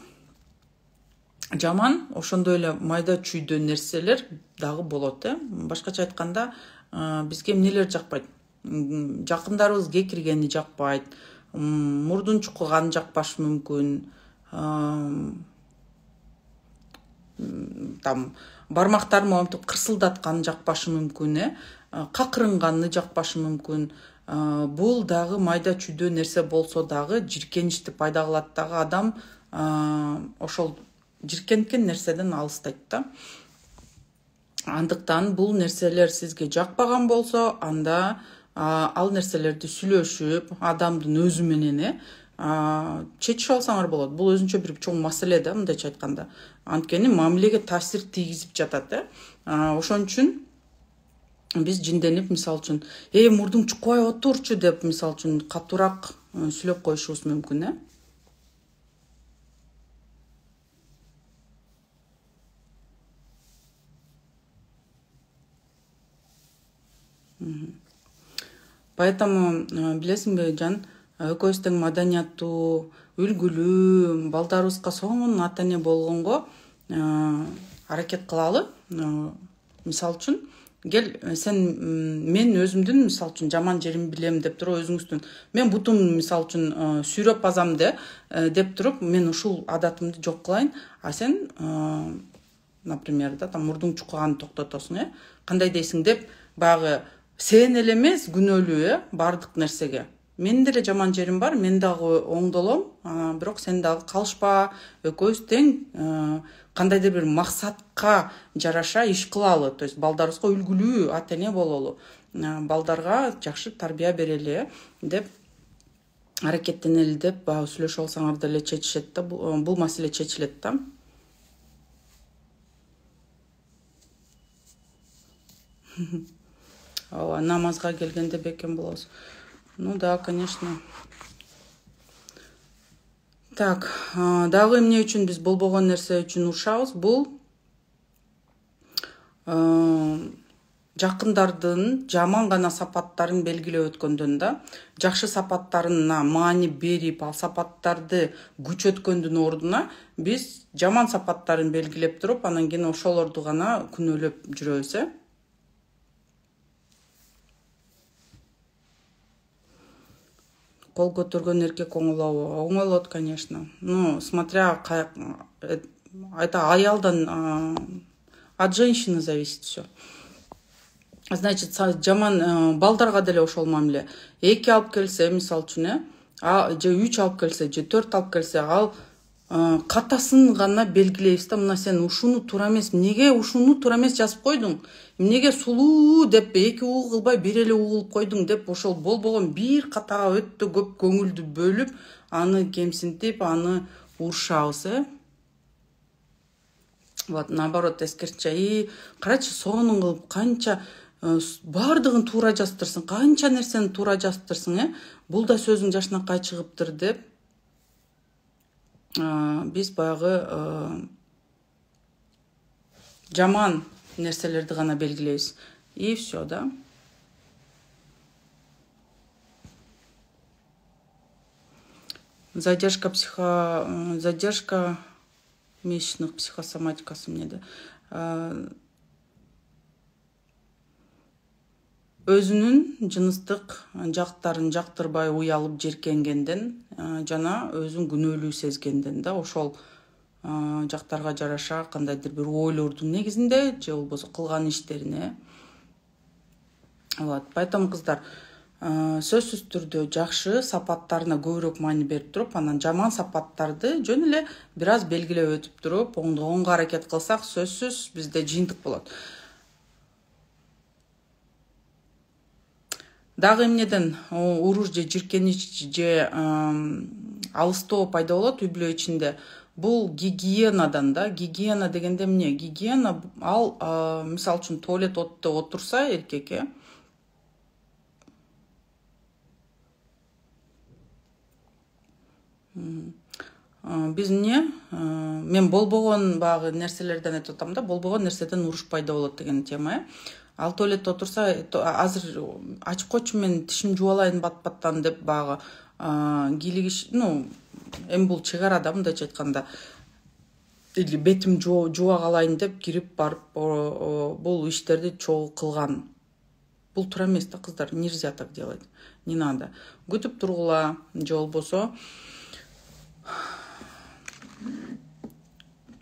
жаман ошондой эле майда чүйдө нерселер дагы болот э башкача айтканда э, бизге эмнелер жакпайт жакындарыбыз кекиргени жакпайт мурдун чукуганы жакпашы мүмкүн э, там бармактарым монтип кырсылдатканы жакпашы мүмкүн э, э какырынганы жакпашы мүмкүн э, бул дагы майда чүйдө нерсе болсо дагы жиркеничти пайда кылат дагы адам э, ошол жиркенткен нерседен алыстайт да андыктан бул нерселер сизге жакпаган болсо анда ал нерселерди сүйлөшүп адамдын өзү менен э чечишип алсаңар болот бул өзүнчө бир чоң маселе да мындайча айтканда анткени мамилеге таасир тийгизип жатат э ошон үчүн биз жинденип мисалы үчүн эй мурдуң чукубай отурчу деп мисалы үчүн катуураак э, сүйлөп коюшубуз мүмкүн э поэтому э, билесиңби жан экөөбүз тең маданияттуу үлгүлүү балдарыбызга сонун ата эне болгонго э, аракет кылалы э, мисалы үчүн кел э, сен мен өзүмдүн мисалы үчүн жаман жерин билем деп туруп өзүңүздүн мен бутум мисалы үчүн сүйрөп басам д деп туруп мен ушул адатымды жок кылайын а сен например да там мурдуң чукуганды токтотосуң э кандай дейсиң деп баягы сен эле эмес күнөөлүү э баардык нерсеге менин деле жаман жерим бар мен дагы оңдолом бирок сен дагы калышпа экөөбүз тең кандайдыр бир максатка жараша иш кылалы то есть балдарыбызга үлгүлүү ата эне бололу балдарга жакшы тарбия берели деп аракеттенели деп баягы сүйлөшүп алсаңар деле чечишет да бул маселе чечилет да ооба намазга келгенде бекем болобуз ну да конечно так дагы эмне үчүн биз болбогон нерсе үчүн урушабыз бул жакындардын жаман гана сапаттарын белгилеп өткөндөн да жакшы сапаттарына маани берип ал сапаттарды күчөткөндүн ордуна биз жаман сапаттарын белгилеп туруп анан кийин ошолорду гана күнөөлөп жүрөбүз э кол көтөргөн эркек оңолобу оңолот конечно ну смотря это аялдан от женщины зависит все значит жаман э, балдарга деле ошол мамиле эки алып келсе мисалы үчүн э же үч алып келсе же төрт алып келсе ал э, катасын гана белгилейбиз да мына сен ушуну туура эмес эмнеге ушуну туура эмес жазып койдуң эмнеге сулуу деп эки уу кылбай бир эле уу кылып койдуң деп ошол болбогон бир катага өтө көп көңүлдү бөлүп аны кемсинтип аны урушабыз э вот наоборот эскертчү и карачы сонун кылып канча э, баардыгын туура жазыптырсың канча нерсени туура жазыптырсың э бул да сөзүң жакшынакай чыгыптыр деп э, биз баягы э, жаман нәрселерді ғана белгілейсіз и все да задержка психо задержка месячных психосоматикасы да өзінің жыныстық жақтарын жақтырбай уялып жеркенгенден жана өзүн күнөөлүү сезгенден да ошол жактарга жараша кандайдыр бир ойлордун негизинде же болбосо кылган иштерине вот поэтому кыздар сөзсүз түрдө жакшы сапаттарына көбүрөөк маани берип туруп анан жаман сапаттарды жөн эле бир аз белгилеп өтүп туруп оңго аракет кылсак сөзсүз бизде жыйынтык болот дагы эмнеден уруш же жийиркенич же алыстоо пайда болот үй бүлө ичинде бұл гигиенадан да гигиена дегенде міне гигиена ал ә, мысалы үшін туалет отты отырса еркек иә біз не мен болбогон баягы нәрселерден айтып атам да болбогон нәрседен уруш пайда болады деген тема э ал туалетте отырса, азыр ачып койчу мен тишимди жууп алайын бат баттан деп баягы ә, ну эми бул чек ара да мындайча айтканда или бетим жуба калайын деп кирип барып бул иштерди чогуу кылган бул туура эмес да кыздар нельзя так делать не надо күтүп тургула же болбосо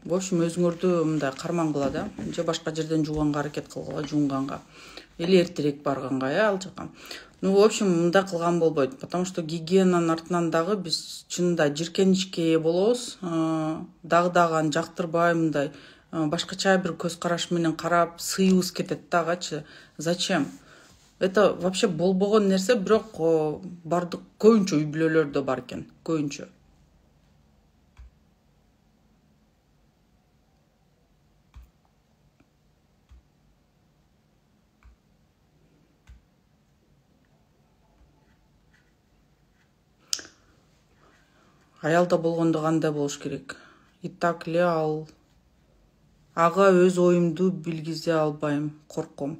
в общем өзүңөрдү мындай кармангыла да же башка жерден жууганга аракет кылгыла жуунганга или эртерээк барганга э ал жака ну в общем мындай кылган болбойт потому что гигиенанын артынан дагы биз чынында жиркеничке ээ болобуз дагы э, дагы аны жактырбай мындай э, башкача бир көз караш менен карап сыйыбыз кетет дагычы зачем это вообще болбогон нерсе бирок э, баардык көбүнчө үй бүлөлөрдө бар экен көбүнчө аялда болгондо кандай болуш керек и так эле ал ага өз оюмду билгизе албайм корком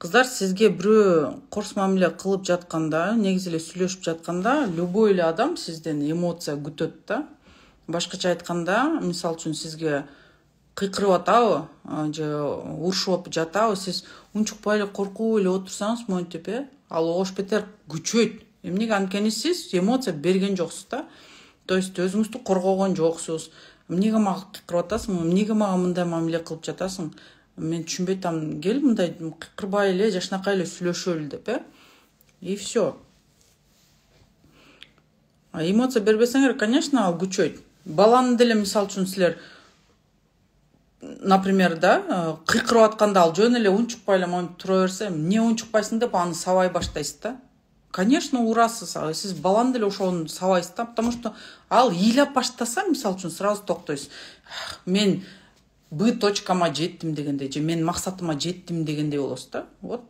кыздар сизге бирөө корс мамиле кылып жатканда негизи эле сүйлөшүп жатканда любой эле адам сизден эмоция күтөт да башкача айтканда мисалы үчүн сизге кыйкырып атабы же урушуп жатабы сиз унчукпай эле коркуп эле отурсаңыз монтип э ал ош бетер күчөйт эмнеге анткени сиз эмоция берген жоксуз да то есть өзүңүздү коргогон жоксуз эмнеге мага кыйкырып атасың эмнеге мага мындай мамиле кылып жатасың мен түшүнбөй атам кел мындай кыйкырбай эле жакшынакай эле сүйлөшөлү деп э и все эмоция бербесеңер конечно ал күчөйт баланы деле мисалы үчүн силер например да э, кыйкырып атканда ал жөн эле унчукпай эле монтип тура берсе эмне унчукпайсың деп аны сабай баштайсыз да конечно урасыз сіз сіз баланы деле ошону сабайсыз да потому что ал ыйлап баштаса мисалы үчүн сразу токтойсуз мен б точкама жеттим дегендей же мен максатыма жеттим дегендей болосуз да вот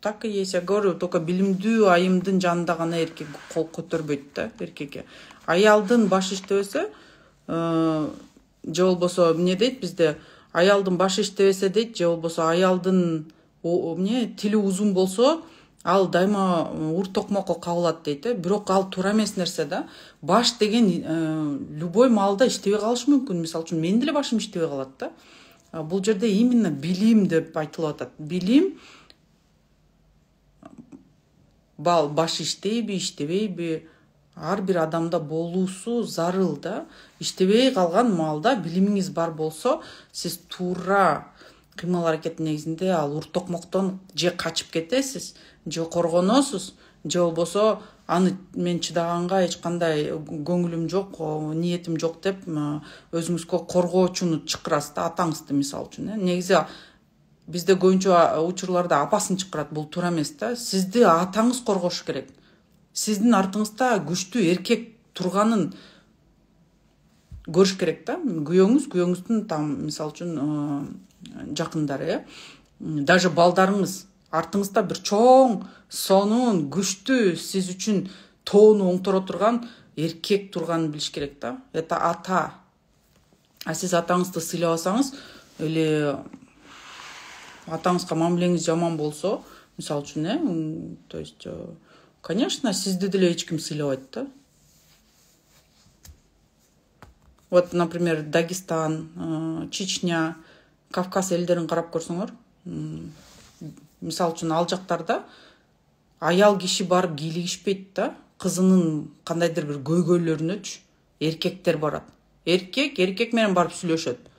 так и есть я говорю только билимдүү айымдын жанында гана эркек кол көтөрбөйт да эркекке аялдын башы иштебесе э, же болбосо эмне дейт бизде аялдын башы иштебесе дейт же болбосо аялдын эмне тили узун болсо ал дайыма ур токмокко кабылат дейт э бирок ал туура эмес нерсе да баш деген э, любой маалда иштебей калышы мүмкүн мисалы үчүн менин деле башым иштебей калат да бул жерде именно билим деп айтылып атат билим бал баш иштейби иштебейби ар бир адамда болуусу зарыл да иштебей калган маалда билимиңиз бар болсо сиз туура кыймыл аракеттин негизинде ал ур токмоктон же качып кетесиз же коргоносуз же болбосо аны мен чыдаганга эч кандай көңүлүм жок ниетим жок деп өзүңүзгө коргоочуну чакырасыз да атаңызды мисалы үчүн э негизи бизде көбүнчө учурларда апасын чакырат бул туура эмес да сизди атаңыз коргош керек сиздин артыңызда күчтүү эркек турганын көрүш керек да күйөөңүз күйөөңүздүн там мисалы үчүн жақындары э даже балдарыңыз артыңызда бір чоң сонун күчтүү сиз үчүн тоону оңторо турган эркек турганын билиш керек да это ата а сиз атаңызды сыйлабасаңыз эле атаңызга мамилеңиз жаман болсо мисалы үчүн э то есть э, конечно сизди деле эч ким сыйлабайт да вот например дагестан э, чечня кавказ елдерін қарап көрсеңдер мысалы үшін ал жақтарда аял киши барып кийлигишпейт да кызынын қандайдыр бір көйгөйлөрүнөчү эркектер барады еркек еркек менен барып сүйлөшөт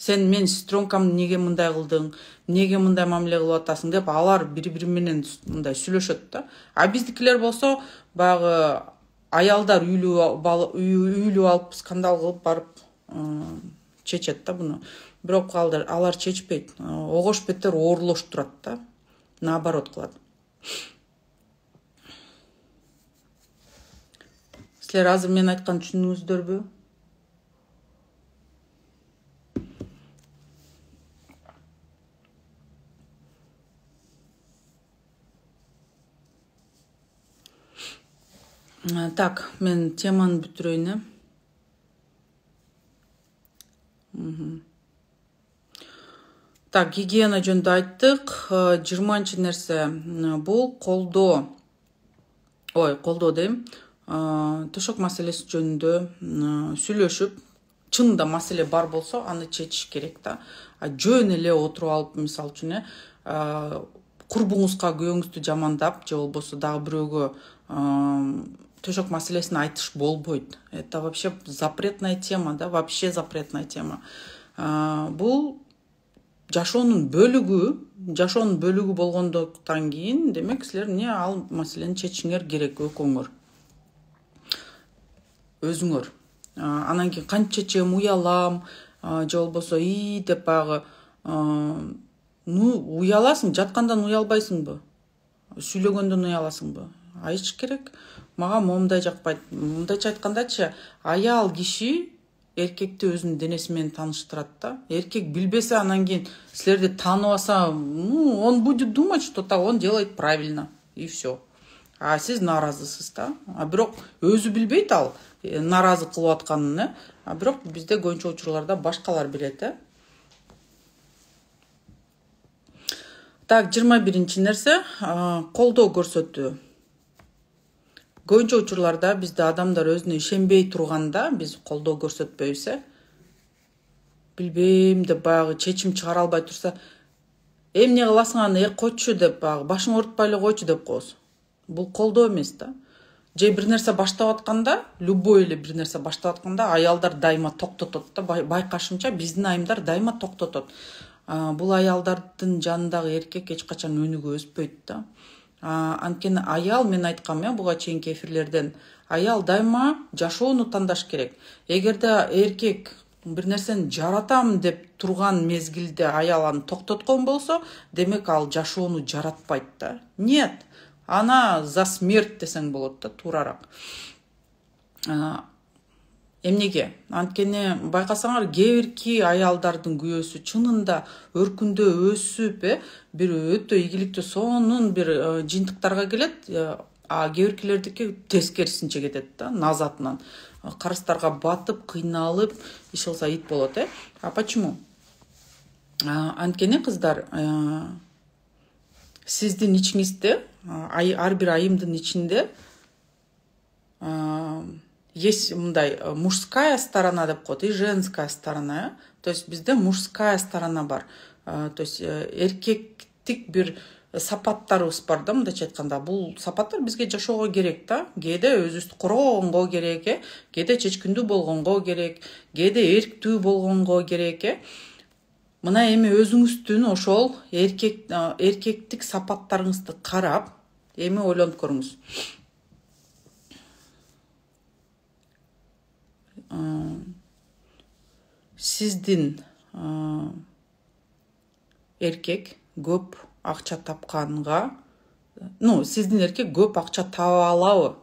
сен мен сестренкамды неге мындай кылдың неге мындай мамиле кылып атасың деп алар бири бири менен мындай сүйлөшөт да а биздикилер болсо баягы аялдар үйлүп алып скандал кылып барып чечет да буну бирок алар чечпейт огош беттер оорлош турат да наоборот кылат силер азыр мен айтканды түшүндүңүздөрбү э, так мен теманы бүтүрөйүн э так гигиена жөнүндө айттык э, жыйырманчы нерсе бул колдоо ой колдоо дейм э, төшөк маселеси жөнүндө сүйлөшүп чынында маселе бар болсо аны чечиш керек да жөн эле отуруп алып мисалы үчүн э, э курбуңузга күйөөңүздү жамандап же болбосо дагы бирөөгө төшөк маселесин айтыш болбойт это вообще запретная тема да вообще запретная тема бул жашоонун бөлүгү жашоонун бөлүгү болгондуктан кийин демек силер эмне ал маселени чечишиңер керек экөөңөр өзүңөр анан кийин кантип чечем уялам же болбосо ии деп баягы ну уяласың жаткандан уялбайсыңбы сүйлөгөндөн уяласыңбы айтыш керек мага моундай жакпайт мындайча айткандачы аял киши еркекті өзінің денесімен таныштырады да еркек білбесе анан кейін сіздерді танып алса ну он будет думать что так он делает правильно и все а сіз наразысыз да а бирок өзі билбейт ал э, наразы кылып атканын э а бирок бизде көбүнчө учурларда башкалар билет э так жыйырма биринчи нерсе колдоо көрсөтүү көбүнчө учурларда бизде адамдар өзүнө ишенбей турганда биз колдоо көрсөтпөйбүз э билбейм деп баягы чечим чыгара албай турса «Э, эмне кыласың аны эй койчу деп баягы башың оорутпай эле койчу деп коебуз бул колдоо эмес да же бир нерсе баштап атканда любой эле бир нерсе баштап атканда аялдар дайыма токтотот да байкашымча биздин айымдар дайыма токтотот бул аялдардын жанындагы эркек эч качан өнүгүп өспөйт да анткени аял мен айткам э буга чейинки эфирлерден аял дайыма жашоону тандаш керек эгерде эркек бир нерсени жаратам деп турган мезгилде аял аны токтоткон болсо демек ал жашоону жаратпайт да нет она за смерть десең болот да туурараак эмнеге анткени байкасаңар кээбирки аялдардын күйөөсү чынында өркүндө өсүп э бир өтө ийгиликтүү сонун бир э, жыйынтыктарга келет э, а кээ биркилердики тескерисинче кетет да назатынан э, карыздарга батып кыйналып иши кылса ит болот э а почему анткени кыздар сиздин ичиңизде ар бир айымдын ичинде есть мындай э, мужская сторона деп коет и женская сторона э то есть бизде э, мужская сторона бар то есть эркектик бир сапаттарыбыз бар да мындайча айтканда бул сапаттар бизге жашоого керек да кээде өзүбүздү коргогонго керек э кээде чечкиндүү болгонго керек кээде эрктүү болгонго керек э мына эми өзүңүздүн ошол эркек э, эркектик сапаттарыңызды карап эми ойлонуп көрүңүз сиздин эркек көп акча тапканга ну сиздин эркек көп акча таба алабы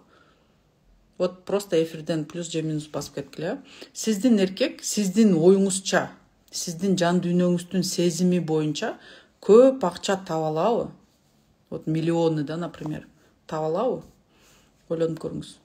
вот просто эфирден плюс же минус басып кеткиле сиздин эркек сиздин оюңузча сиздин жан дүйнөңүздүн сезими боюнча көп акча таба алабы вот миллионы да например таба алабы ойлонуп көрүңүз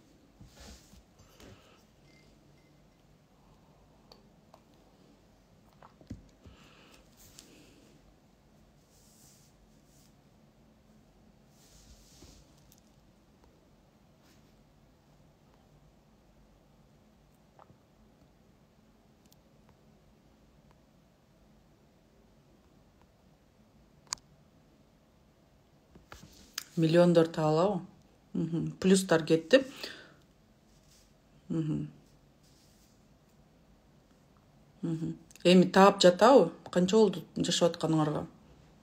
миллиондар таалабы плюстар кетти эми таап жатабы канча болду жашап атканыңарга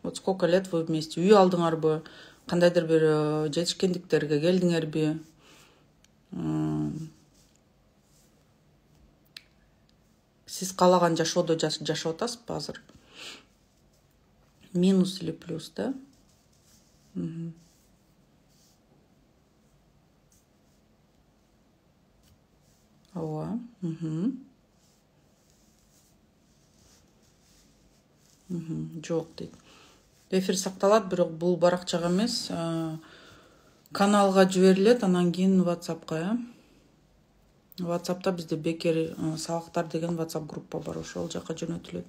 вот сколько лет вы вместе үй алдыңарбы кандайдыр бир э, жетишкендиктерге келдиңерби сиз каалаган жашоодо жашап атасызбы азыр минус или плюс да ооба жок дейт эфир сакталат бирок бул баракчага эмес каналга жиберилет анан кийин ватсапка э ватсапта бизде бекер э, сабактар деген ватсап группа бар ошол жака жөнөтүлөт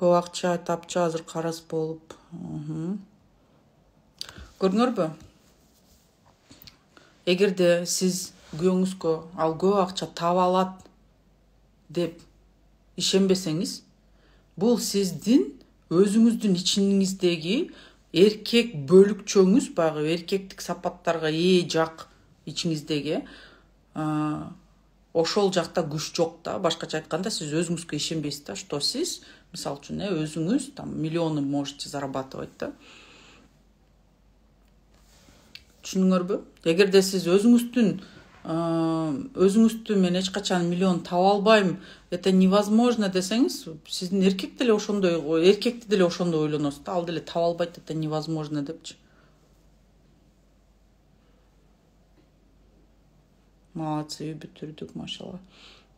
көп акча тапчы азыр карыз болуп көрдүңөрбү эгерде сиз күйөөңүзгө ал көп акча таба алат деп ишенбесеңиз бул сиздин өзүңүздүн ичиңиздеги эркек бөлүкчөңүз баягы эркектик сапаттарга ээ жак ичиңиздеги э, ошол жакта күч жок да башкача айтканда сиз өзүңүзгө ишенбейсиз да что сиз мисалы үчүн э өзүңүз там миллионы можете зарабатывать да түшүнүңөрбү эгерде сиз өзүңүздүн өзүңүздү мен эч качан миллион таба албайм это невозможно десеңиз сиздин эркек деле ошондой эркекти деле ошондой ойлоносуз да ал деле таба албайт это невозможно депчи молодцы үй бүтүрдүк машалла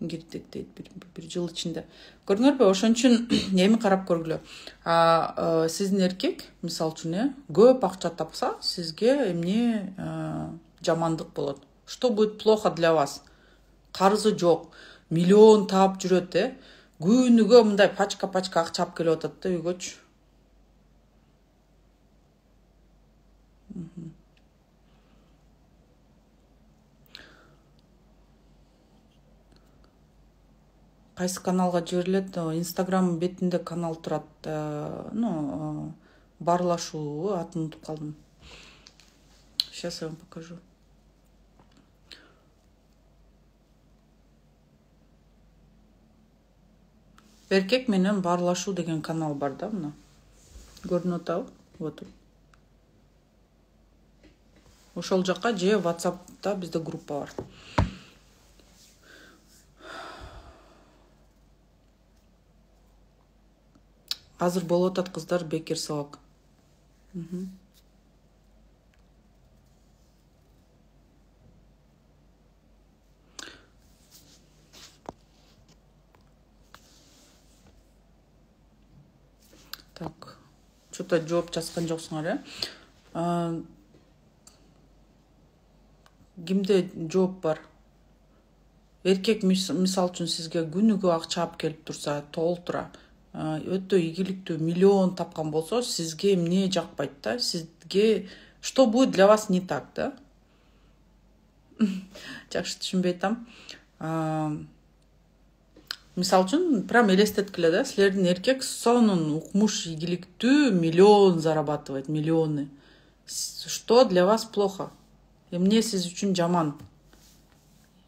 кирдик дейт бир жыл ичинде көрдүңөрбү ошон үчүн эми карап көргүлө э, сиздин эркек мисалы үчүн э көп акча тапса сизге эмне э, жамандык болот что будет плохо для вас карызы жок миллион таап жүрөт э күнүгө мындай пачка пачка акча алып келип атат да үйгөчү қайсы каналға жіберіледі инстаграм бетінде канал тұрады э, ну э, барлашу атын ұмытып қалдым сейчас я вам покажу еркек менен барлашу деген канал бар да мына көрүнүп атабы вот ошол жака же ватсапта бизде группа бар азыр болуп атат кыздар бекер сабак так че то жооп жазган жоксуңар э кимде жооп бар эркек мисалы үчүн сизге күнүгө акча алып келип турса толтура өтө ийгиликтүү миллион тапкан болсо сизге эмне жакпайт да сизге что будет для вас не так да жакшы түшүнбөй атам мисалы үчүн прям элестеткиле да силердин эркек сонун укмуш ийгиликтүү миллион зарабатывает миллионы что для вас плохо эмне сиз үчүн жаман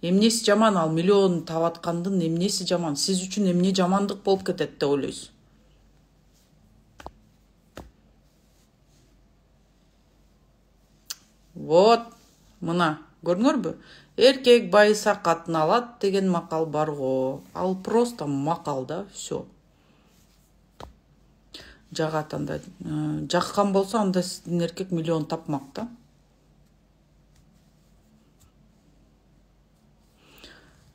эмнеси жаман ал миллион таап аткандын эмнеси жаман сиз үчүн эмне жамандык болуп кетет деп ойлойсуз вот мына көрдүңөрбү эркек байыса катын алат деген макал барго ал просто макал да все жагат анда э, жаккан болсо анда сиздин эркек миллион тапмак да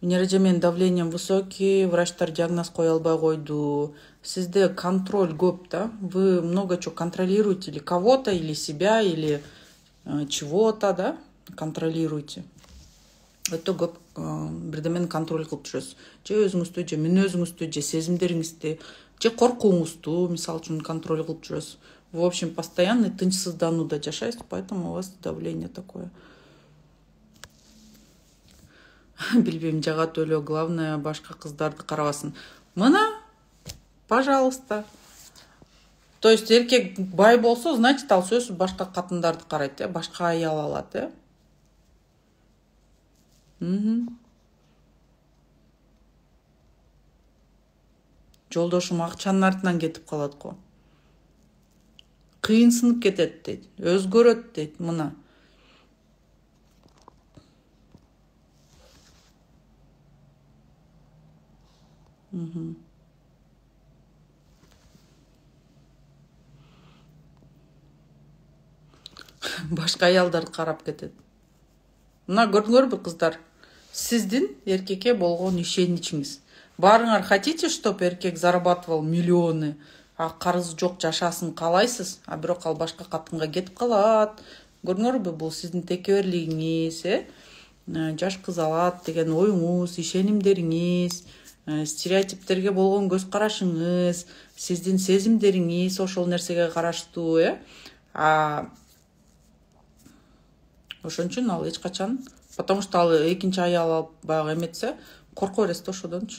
нереже менин давлением высокий врачтар диагноз коя албай койду сизде контроль көп да вы много чего контролируете или кого то или себя или э, чего то да контролируете Это көп э, бирдемени контроль кылып жүрөсүз же өзүңүздү же мүнөзүңүздү же сезимдериңизди же коркууңузду мисалы үчүн контроль кылып жүрөсүз в общем постоянный тынчсызданууда жашайсыз поэтому у вас давление такое билбейм жагат өлө главное башка кыздарды карабасын мына пожалуйста то есть эркек бай болсо значит ал сөзсүз башка катындарды карайт э башка аял алат э жолдошум акчанын артынан кетип калат го кыйынсынып кетет дейт өзгөрөт дейт мына башка аялдар карап кетет мына көрдүңөрбү кыздар сиздин эркекке болгон ишеничиңиз баарыңар хотите чтобы эркек зарабатывал миллионы а карызы жок жашасын каалайсыз а бирок ал башка катынга кетип калат көрдүңөрбү бул сиздин текеберлигиңиз э? э жаш кыз алат деген оюңуз ишенимдериңиз Э, стереотиптерге болгон көз карашыңыз сиздин сезимдериңиз ошол нерсеге караштуу э ошон үчүн ал эч качан потому что ал экинчи аял алып баягы эметсе корко бересиз да ошодончу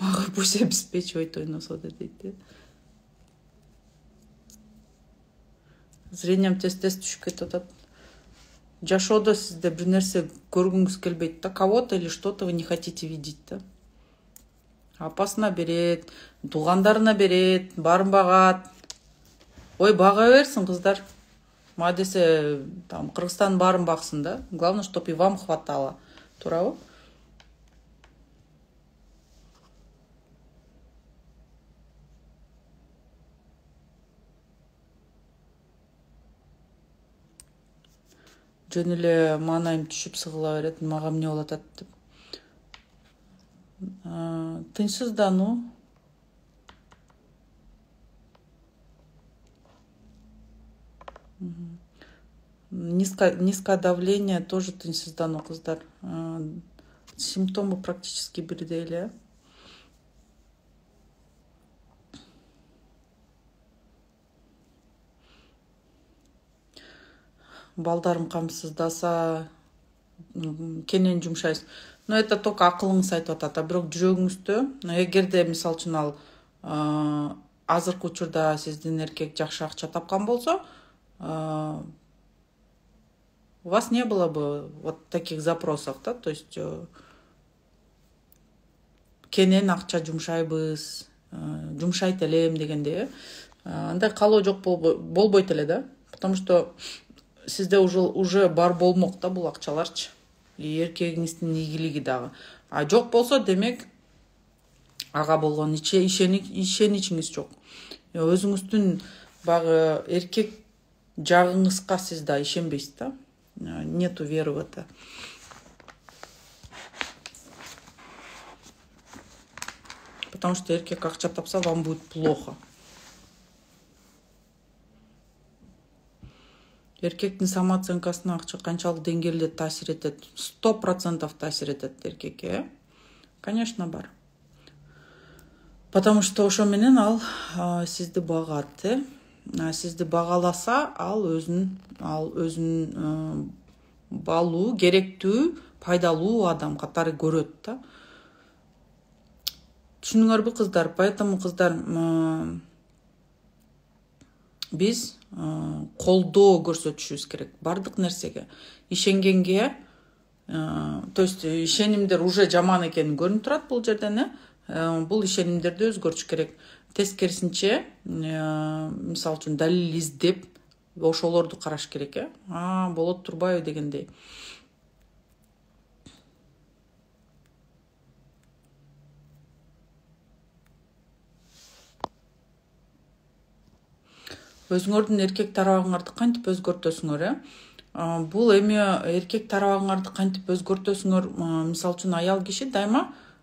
мага пусть обеспечивает ойносо дейт э зрением тез тез түшүп кетип атат жашоодо сизде бир нерсе көргүңүз келбейт да кого то или что то вы не хотите видеть да апасына берет туугандарына берет баарын багат ой бага берсин кыздар десе там кыргызстандын баарын баксын да главное чтобы и вам хватало туурабы жөн эле маанайым түшүп сыгыла берет мага эмне болуп атат деп тынчсыздануу низкое низкое давление тоже тынчсыздануу кыздар э, симптомы практически бирдей эле балдарым қамсыздаса кенен жұмшайсың но это только ақылыңыз айтып атат а бирок жүрөгүңүздө эгерде мисалы үчүн ал азыркы учурда сиздин эркек жакшы акча тапкан болсо у вас не было бы вот таких запросов да то есть э, кенен акча жумшайбыз э, жумшайт элем дегендей э андай каалоо жок болбойт эле да потому что сізде уже уже бар болмок да бул акчаларчы эркегиңиздин ийгилиги дагы а жок болсо демек ага болгон ишеничиңиз жок өзүңүздүн баягы эркек жагыңызга сиз да ишенбейсиз да нету веры в это потому что эркек акча тапса вам будет плохо еркектің самооценкасына ақша қаншалық деңгейде таасир етеді сто процентов таасир етеді еркекке э? конечно бар потому что ошо менен ал сизди э? сізді бағады ә, сізді бағаласа ал өзін ал өзін ә, э, балу керектүү пайдалуу адам қатары көрөт да түшүндүңөрбү кыздар поэтому кыздар ә, биз Э, колдоо көрсөтүшүбүз керек баардык нерсеге ишенгенге э, то есть э, ишенимдер уже жаман экени көрүнүп турат бул жерден э бул ишенимдерди өзгөртүш керек тескерисинче мисалы үчүн далил издеп ошолорду караш керек э а болот турбайбы дегендей өзүңөрдүн эркек тарабыңарды кантип өзгөртөсүңөр э бул эми эркек тарабыңарды кантип өзгөртөсүңөр мисалы үчүн аял киши дайыма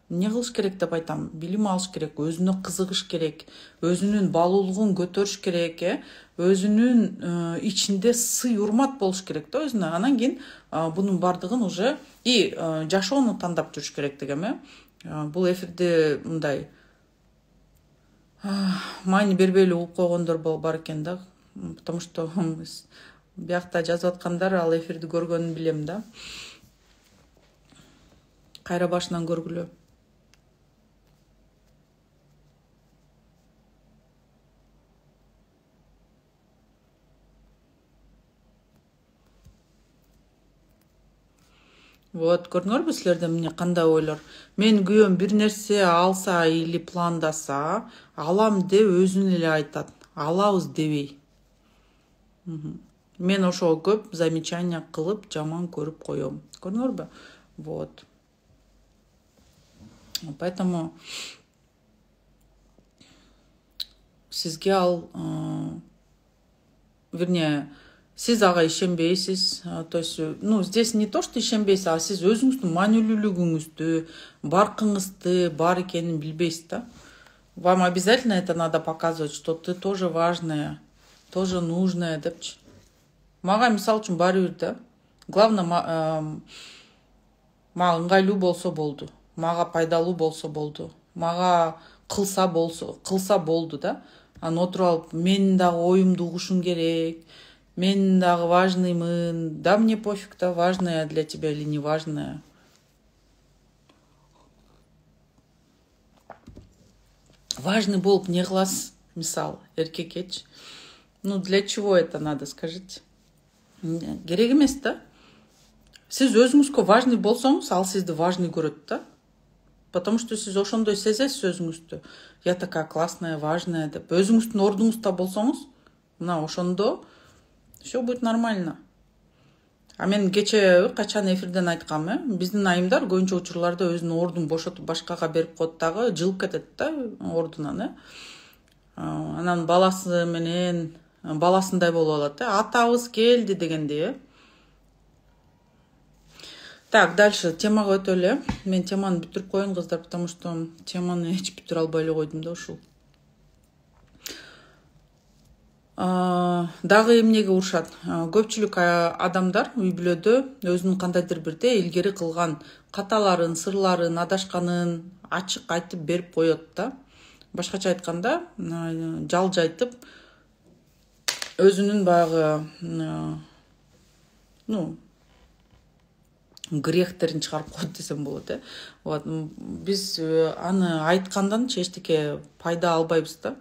эмне кылыш керек деп айтам билим алыш керек өзүнө кызыгыш керек өзүнүн баалуулугун көтөрүш керек э өзүнүн э, ичинде сый урмат болуш керек да өзүнө анан кийин бунун баардыгын уже и э, жашоону тандап жүрүш керек дегем э бул эфирди мындай Майын бербейлі угуп койгондор бар экен да потому что биякта жазып аткандар ал эфирді көргөнүн билем да кайра башынан көргүлө вот көрдүңөрбү силерде эмне қандай ойлар Мен күйөөм бір нәрсе алса или пландаса алам деп өзүн эле айтады алабыз дебей мен ошого көп замечание қылып, жаман көріп көрүп коем көрдүңөрбү вот поэтому Сізге ал э, вернее сіз аға, ишенбейсиз то есть э, ну здесь не то что ишенбейсіз а сіз өзіңіздің маанилүүлүгүңүздү бар бар екенін білбейсіз да вам обязательно это надо показывать что ты тоже важная тоже нужная депчи маған мысалы үшін бир да главное маған ыңғайлы болса болды маған пайдалы болса болды маған қылса болса қылса болды да аны отырып алып менің дағы ойымды керек мен дағы важныймын да мне пофиг то я для тебя или не важная важный болып не қыласыз мысалы ну для чего это надо скажите керек емес та сіз өзіңізге важный болсаңыз ал сізді важный көреді да потому что сіз ошондой сезесіз өзіңізді я такая классная важная деп өзіңіздің орныңызда болсаңыз мына ошондо все будет нормально а мен кече качан эфирден айткам э биздин айымдар көбүнчө учурларда өзүнүн ордун бошотуп башкага берип коет дагы жылып кетет да ордунан э, э анан баласы менен э, баласындай болуп алат э атабыз келди дегендей э так дальше темага өтөлү э мен теманы бүтүрүп коеюн кыздар потому что теманы эч бүтүрө албай эле койдум да ушул дагы эмнеге урушат көпчүлүк адамдар үй бүлөдө өзүнүн кандайдыр бирде илгери кылган каталарын сырларын адашканын ачык айтып берип коет да башкача айтканда айтып өзүнүн баягы ну грехтерин чыгарып коет десем болот э вот биз э, аны айтканданчы эчтеке пайда албайбыз да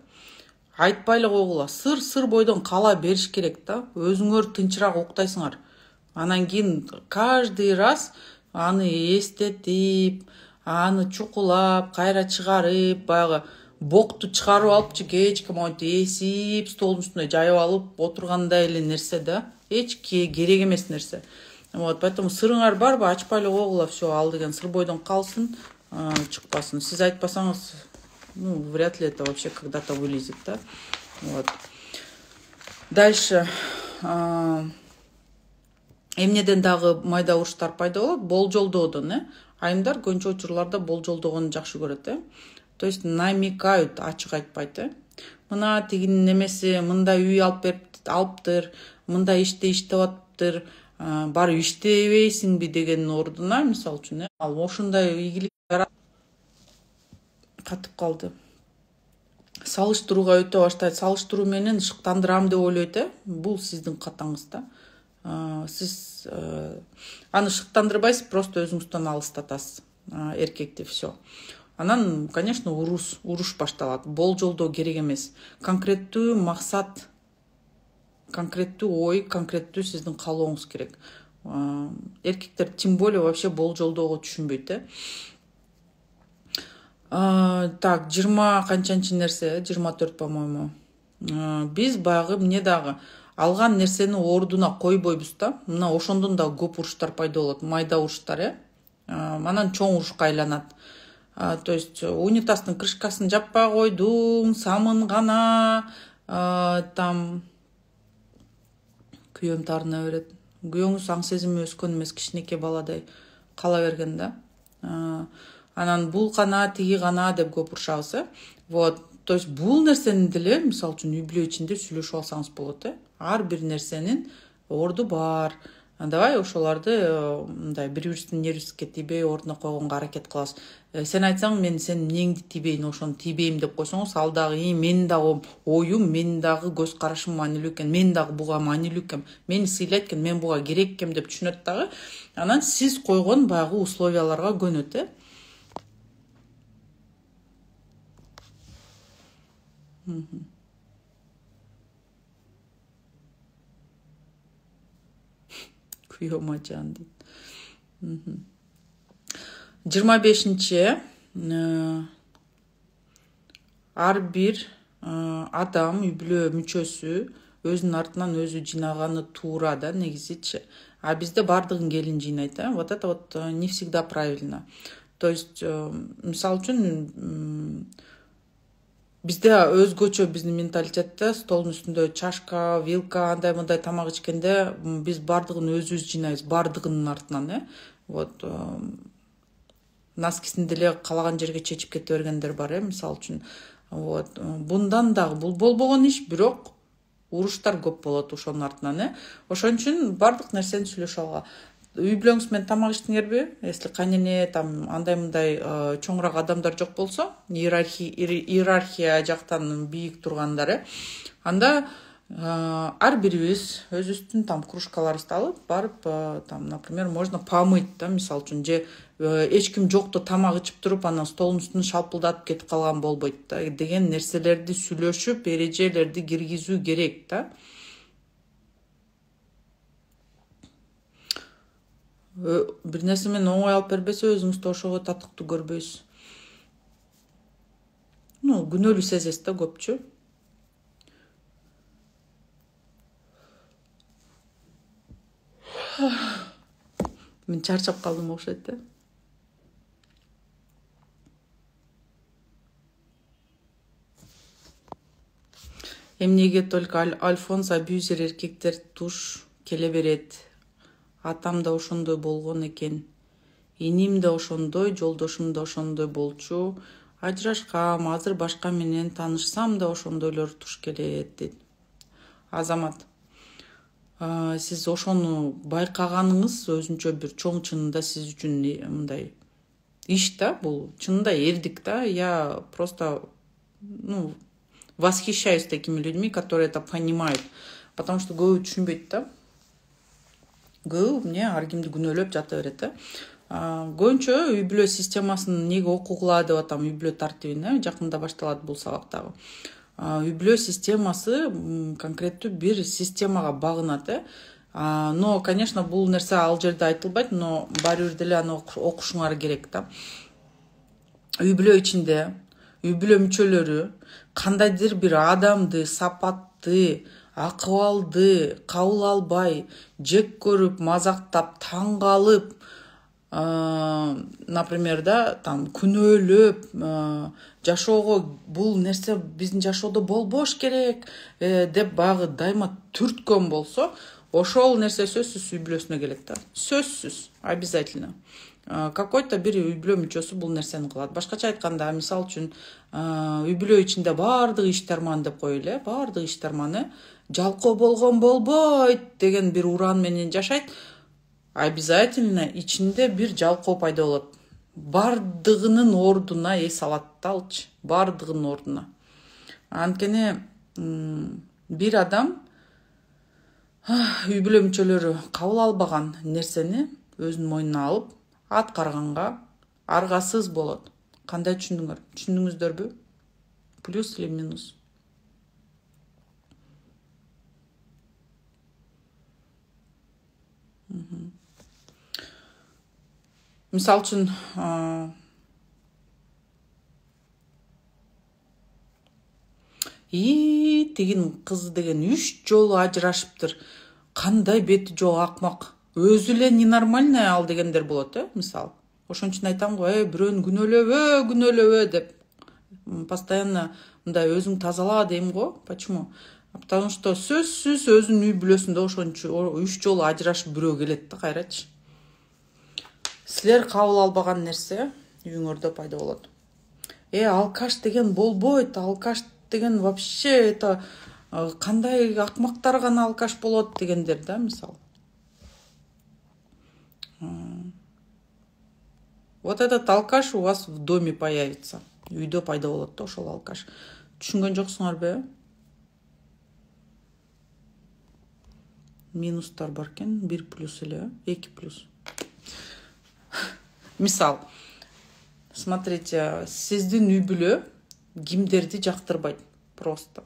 айтпайлық оғыла сыр сыр бойдон қала беріш керек та өзіңөр тынчырақ уктайсыңар анан кийин каждый раз аны эстетип аны чукулап кайра чыгарып баягы бокту чыгарып алыпчы кечке монтип эсип столдун үстүнө жайып алып отургандай эле нерсе да эч керек эмес нерсе вот поэтому сырыңар барбы эле огула все ал деген сыр бойдон калсын чыкпасын сиз айтпасаңыз Ну, вряд ли это вообще когда-то вылезет, да? Вот. Дальше. эмнеден дагы майда уруштар пайда болот болжолдоодон э айымдар көбүнчө учурларда болжолдогонду жакшы көрөт э то есть намекают ачык айтпайт э мына тигинин немесе мындай үй алып берип алыптыр мындай иште иштеп атыптыр барып иштебейсиңби дегендин ордуна мисалы үчүн э ал ошондой ийгилик катып калды салыштырууга өтө баштайт салыштыруу менен шыктандырам деп ойлойт э бул сиздин катаңыз да сиз э, аны шыктандырбайсыз просто өзүңүздөн алыстатасыз эркекти все анан конечно урус уруш башталат болжолдоо керек эмес конкреттүү максат конкреттүү ой конкреттүү сиздин каалооңуз керек эркектер тем более вообще болжолдоого түшүнбөйт э ә, так жиырма қаншаншы нәрсе жиырма төрт по моему ә, біз баягы эмне дагы алған нерсени ордуна койбойбуз да мына ошондон дагы көп уруштар пайда болот майда уруштар э анан чоң урушка айланат то есть унитаздын крышкасын жаппай койдуң самын гана там күйөөм таарына берет күйөөңүз аң сезими өскөн эмес кичинекей баладай кала берген да анан бул кана тиги гана деп көп урушабыз э вот то есть бул нерсени деле мисалы үчүн үй бүлө ичинде сүйлөшүп алсаңыз болот э ар бир нерсенин орду бар давай ошоларды э, мындай бири бирибиздин нервибизге тийбей ордуна койгонго аракет кылабыз э, сен айтсаң мен сенин эмнеңди тийбейин ошону тийбейм деп койсоңуз ал дагы и менин дагы оюм менин дагы көз карашым маанилүү экен мен дагы буга маанилүү экенмин мени сыйлайт экен мен буга керек экенмин деп түшүнөт дагы анан сиз койгон баягы условияларга көнөт э Угу. күйеумажан дейді жиырма бешінші ар бир адам үй бүлө мүчөсү өзүнүн артынан өзі жыйнаганы туура да негизичи а бизде баардыгын келин жыйнайт э вот это вот не всегда правильно то есть мисалы үчүн бизде өзгөчө биздин менталитетте столдун үстүндө чашка вилка андай мындай тамак ичкенде биз баардыгын өзүбүз жыйнайбыз баардыгынын артынан э вот э, носкисин деле каалаган жерге чечип кете бергендер бар э мисалы үчүн вот мындан э, дагы бул болбогон иш бирок уруштар көп болот ошонун артынан э ошон үчүн баардык нерсени сүйлөшө алга үй бүлөңүз тамак ичтиңерби если кайнене там андай мындай э, чоңураак адамдар жок болсо иерархия жактан бийик тургандар э анда ар бирибиз өзүбүздүн там кружкаларыбызды алып барып э, там например можно помыть да мисалы үчүн же э, эч ким жокто тамак ичип туруп анан столдун үстүн шалпылдатып кетип калган болбойт да деген нерселерди сүйлөшүп эрежелерди киргизүү керек да Э, бір нәрсемен оңай алып бербесе өзіңізді ошого татыктуу көрбөйсүз ну күнөөлүү сезесиз да көпчү мен чарчап калдым окшойт да эмнеге только альфонс абьюзер эркектер туш келе берет атам да ошондой болгон экен иним да ошондой жолдошум да ошондой болчу ажырашкам азыр башка менен таанышсам да ошондойлор туш келет дейт азамат сиз ошону байкаганыңыз өзүнчө бир чоң чынында сиз үчүн мындай иш да бул чынында эрдик да я просто ну восхищаюсь такими людьми которые это понимают потому что көбү түшүнбөйт да көбү эмне ар кимди күнөөлөп жата берет э көбүнчө үй бүлө системасын эмнеге окугула деп атам үй бүлө тартибин э жакында башталат бул сабак дагы үй бүлө системасы конкреттүү бир системага багынат э но конечно бул нерсе ал жерде айтылбайт но баары бир деле аны окушуңар керек да үй бүлө ичинде үй бүлө мүчөлөрү кандайдыр бир адамды сапатты ақуалды қаул албай жек көріп мазақтап таңғалып ә, например да там күнөөлөп ә, жашоого бул нерсе биздин жашоодо болбош керек ә, деп баягы дайыма түрткөн болсо ошол нерсе сөзсүз үй бүлөсүнө келет да сөзсүз обязательно ә, какой то бир үй бүлө мүчөсү бул нерсени кылат башкача айтканда мисалы үчүн үй бүлө ичинде баардык иштарман деп коелу э иш тарманы жалкоо болгон болбойт деген бир ураан менен жашайт обязательно ичинде бир жалкоо пайда болот баардыгынын ордуна эс алат да алчы баардыгынын ордуна анткени бир адам үй бүлө мүчөлөрү кабыл албаган нерсени өзүнүн мойнуна алып аткарганга аргасыз болот кандай түшүндүңөр түшүндүңүздөрбү плюс или минус мысалы үшін и деген қыз деген үш жолы ажырашыптыр қандай беті жоқ ақмақ өзі эле ненормальная ал дегендер болады э мисалы ошон үчүн айтам го эй бирөөнү күнөөлөбө күнөөлөбө деп постоянно мындай өзүңдү тазала дейм го почему потому что сөзсүз өзүң үй бүлөсүндө ошончу үш жолу ажырашып бирөө келет да кайрачы сілер қабыл албаған нәрсе үйіңөрдө пайда болот э алкаш деген болбойт алкаш деген вообще это кандай э, акмактар гана алкаш болады дегендер да мисалы вот этот алкаш у вас в доме появится үйдө пайда болады да ошол алкаш түшүнгөн бе? минустар бар экен бир плюс эле эки плюс Мисал смотрите сиздин үй бүлө кимдерди жактырбайт просто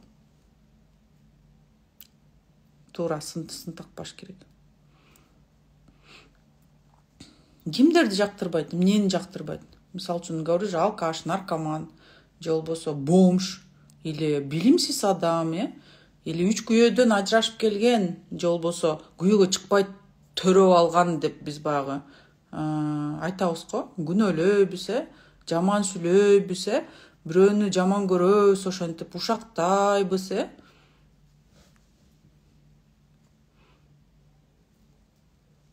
туура сын такпаш керек кимдерди жактырбайт эмнени жактырбайт мисалы үчүн говорю алкаш наркоман же болбосо бомж или билимсиз адам э или үч күйөөдөн ажырашып келген же болбосо күйөөгө чыкпай төрөп алган деп биз баягы ә, айтабыз го күнөөлөйбүз э жаман сүйлөйбүз э бирөөнү жаман көрөбүз ошентип ушактайбыз э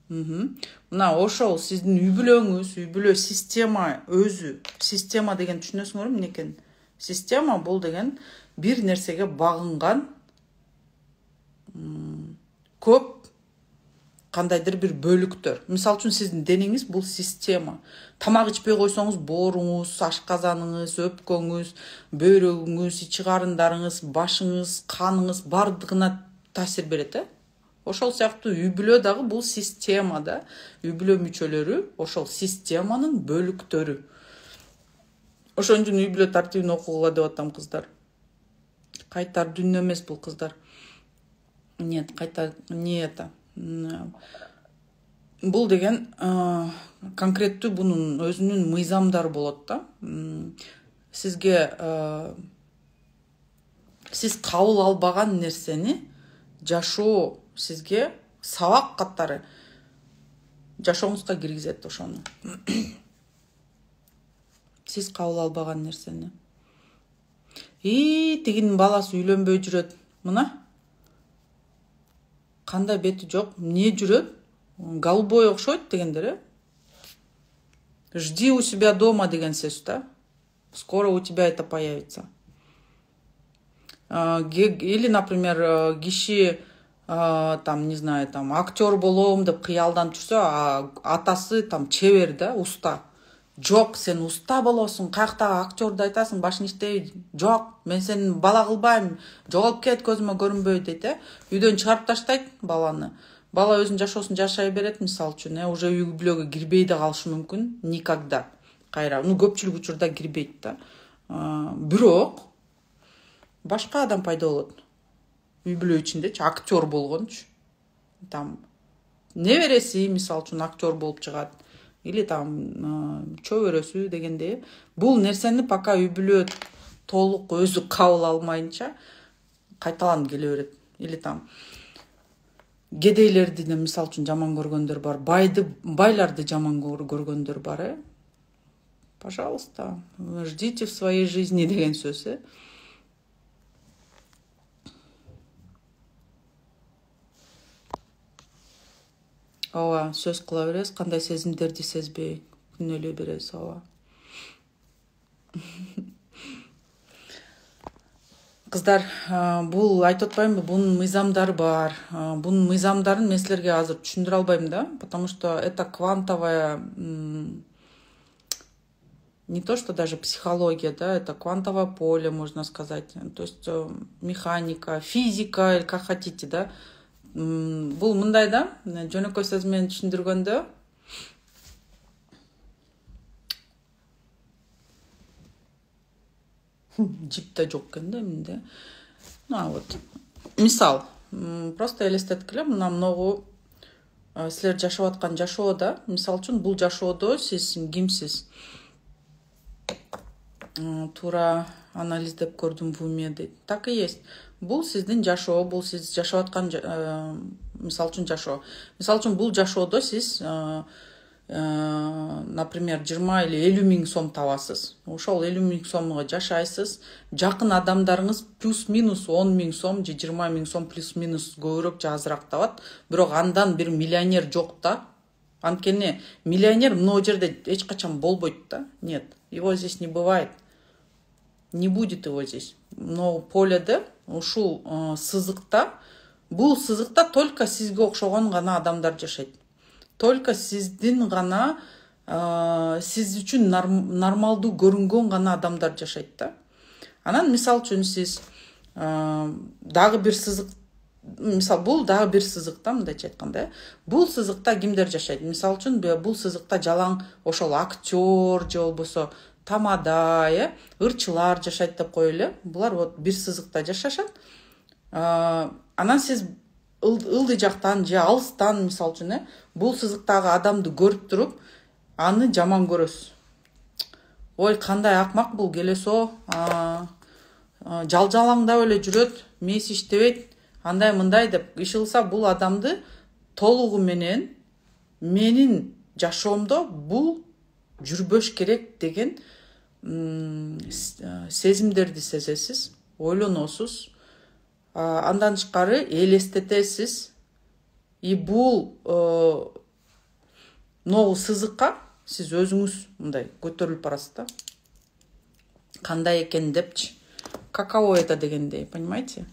мына ошол сиздин үй бүлөңүз үй бүлө система өзү система деген түшүнөсүңөрбү эмне экенин система бул деген бир нерсеге багынган көп кандайдыр бир бөлүктөр мисалы үчүн сиздин денеңиз бул система тамак ичпей койсоңуз бооруңуз ашказаныңыз өпкөңүз бөйрөгүңүз ичи карындарыңыз башыңыз каныңыз баардыгына таасир берет э ошол сыяктуу үй бүлө дагы бул система да үй бүлө мүчөлөрү ошол системанын бөлүктөрү ошон үчүн үй бүлө тартибин окугула деп атам кыздар кайтар дүйнө эмес бул кыздар нет кайтар не это бұл деген ә, конкретті бұның өзінің мыйзамдары болады да сізге ә, сіз қабыл албаған нәрсені жашоо сізге сабақ катары жашооңузга киргизет ошону Сіз кабыл албаған нерсени и тигинин баласы үйлөнбөй жүрөт мына қандай беті жоқ не жүрөт голубой окшойт дегендер э жди у себя дома деген сөз да скоро у тебя это появится или например киши э, э, там не знаю там актер болом деп кыялданып жүрсө атасы там чебер да уста жоқ сен уста болосуң каяктагы актерду айтасың башын иштебейт жок мен сени бала кылбайм жоголуп кет көзүмө көрүнбөй дейт э ә. үйдөн чыгарып таштайт баланы бала өзүнүн жашоосун жашай берет мисалы үчүн э ә. уже үй бүлөгө кирбей да калышы ә, мүмкүн никогда кайра ну көпчүлүк учурда кирбейт да бирок башка адам пайда болот үй бүлө ичиндечи актер болгончу там небереси мисалы үчүн актер болуп чыгат или там чөп өрөсү дегенде бул нерсени пока үй бүлө толук өзү кабыл алмайынча кайталанып келе берет или там кедейлерди да мисалы үчүн жаман көргөндөр бар байды байларды жаман көргөндөр бар э пожалуйста ждите в своей жизни деген сөз э ооба сөз кыла беребиз кандай сезимдерди сезбей күнөөлөй беребиз ооба кыздар а, бул айтып атпаймынбы бунун мыйзамдары бар а, бунун мыйзамдарын мен силерге азыр түшүндүрө албайм да потому что это квантовая не то что даже психология да это квантовое поле можно сказать то есть э, механика физика или как хотите да бул мындай да жөнөкөй сөз менен түшүндүргөндө жип да жок экен да менде вот мисал просто элестеткиле мына могу силер жашап аткан жашоо да мисал үчүн бул жашоодо сиз кимсиз туура анализдеп көрдүм в уме дейт так и есть бұл сіздің жашоо бұл сіз жашап аткан ә, э, мисалы үчүн жашоо мисалы үчүн бул жашоодо сиз э, э, например жыйырма или элүү миң сом табасыз ошол элүү миң сомго жашайсыз жакын адамдарыңыз плюс минус он миң сом же жыйырма миң сом плюс минус көбүрөөк же азыраак табат бирок андан бир миллионер жок да анткени миллионер мынау жерде эч качан болбойт да нет его здесь не бывает не будет его здесь монгу поледе ушул э, сызыкта бул сызыкта только сизге окшогон гана адамдар жашайт только сиздин гана э, сиз үчүн нормалдуу көрүнгөн гана адамдар жашайт да анан мисалы үчүн сиз э, дагы бир сызык мисалы бул дагы бир сызык да мындайча айтканда бул сызыкта кимдер жашайт мисалы үчүн бул сызыкта жалаң ошол актер же болбосо тамада иә ырчылар жашайт деп коелу булар вот бир сызыкта жашашат э, анан сиз ылдый жактан же алыстан мисалы үчүн э бул сызыктагы адамды көрүп туруп аны жаман көрөсүз ой кандай акмак бул келесо э, э, жал жалаңдап эле жүрөт мээси иштебейт андай мындай деп иши кылса бул адамды толугу менен менин жашоомдо бул жүрбөш керек деген Э, сезімдерді сезесіз ойлоносуз андан тышкары элестетесиз и бул могул э, сызыкка сиз өзүңүз мындай көтөрүлүп барасыз да кандай экен депчи каково это дегендей понимаете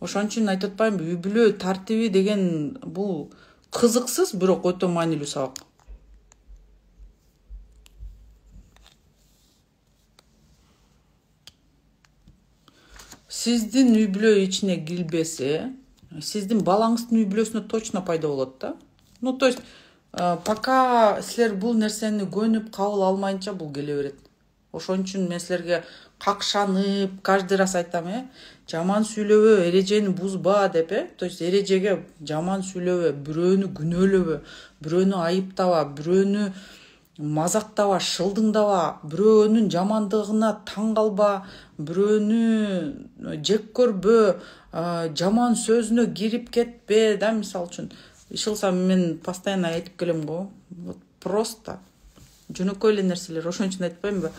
ошон үчүн айтып атпаймынбы үй бүлө тартиби деген бул кызыксыз бирок өтө маанилүү сабак сіздің үй бүлө ичине кирбесе сиздин балаңыздын үй бүлөсүнө точно пайда болот да ну то есть э, пока силер бул нерсени көнүп кабыл алмайынча бул келе берет ошон үчүн мен силерге какшанып каждый раз айтам э жаман сүйлөбө эрежени бузба деп э то есть эрежеге жаман сүйлөбө бирөөнү күнөөлөбө бирөөнү айыптаба бирөөнү мазактаба шылдыңдаба бирөөнүн жамандыгына таң калба бирөөнү жек көрбө жаман сөзүнө кирип кетпе да мисалы үчүн иши кылса мен постоянно айтып келем го вот просто жөнөкөй эле нерселер ошон үчүн айтып атпаймынбы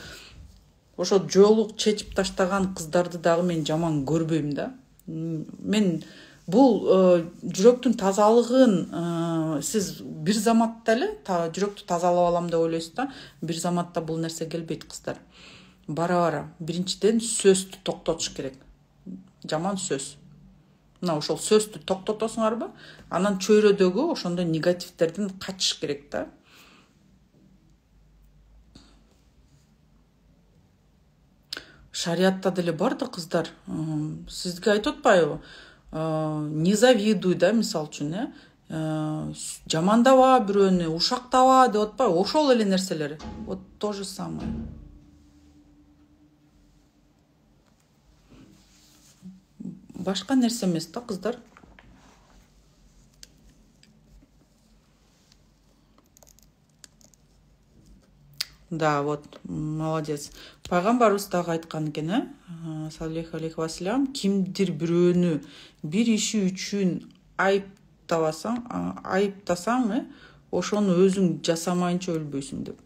ошол жоолук чечип таштаган кыздарды дагы мен жаман көрбөйм да мен бұл э, жүрөктүн тазалыгын тазалығын ә, сіз бір заматта эле жүрөктү тазалап алам деп ойлойсуз да бір заматта бұл нәрсе келбейт қыздар бара бара біріншіден сөзді токтотуш керек жаман сөз мына ошол сөздү токтотосуңарбы ба анан чөйрөдөгү ошондой негативдерден качыш керек да шариятта деле бар да қыздар сизге айтып атпайбы Э, не завидуй да мисалы үчүн э жамандаба бирөөнү ушактаба деп атпайбы ошол эле нерселер вот то же самое башка нерсе эмес да кыздар да вот молодец пайғамбар устағы айтқан екен ә э, саллаллаху алейхи уассалам кімдер біреуіні бір иши үшін айыпталасаң айыптасаң э ошоны өзің жасамайынша өлбөйсүң деп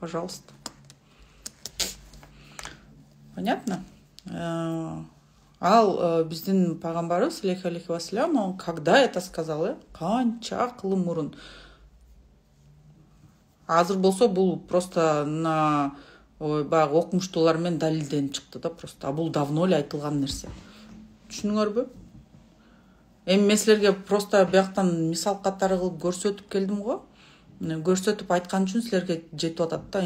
пожалуйста понятно э, ал э, біздің пайғамбарымыз саллаллаху алейхи уассалам он когда это сказал э қанша кылым мұрын азыр болсо бул просто простона баягы окумуштуулар менен далилденип чыкты да просто а бул давно эле айтылган нерсе түшүндүңөрбү эми мен силерге просто бияктан мисал катары кылып көрсөтүп келдим го көрсөтүп айткан үчүн силерге жетип атат да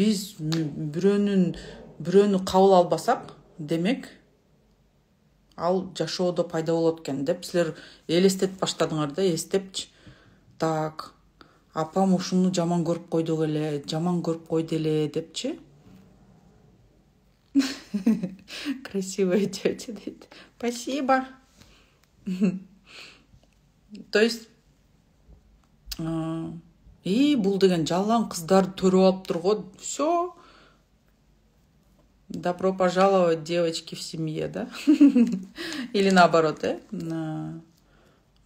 биз бирөөнүн бирөөнү кабыл албасак демек ал жашоодо пайда болот экен деп силер элестетип баштадыңар да эстепчи так апам ушуну жаман көрүп койдук эле жаман көрүп койду эле депчи красивая тетя дейт спасибо то есть и бул деген жалаң кыздарды төрөп алыптыр го все добро пожаловать девочки в семье да или наоборот э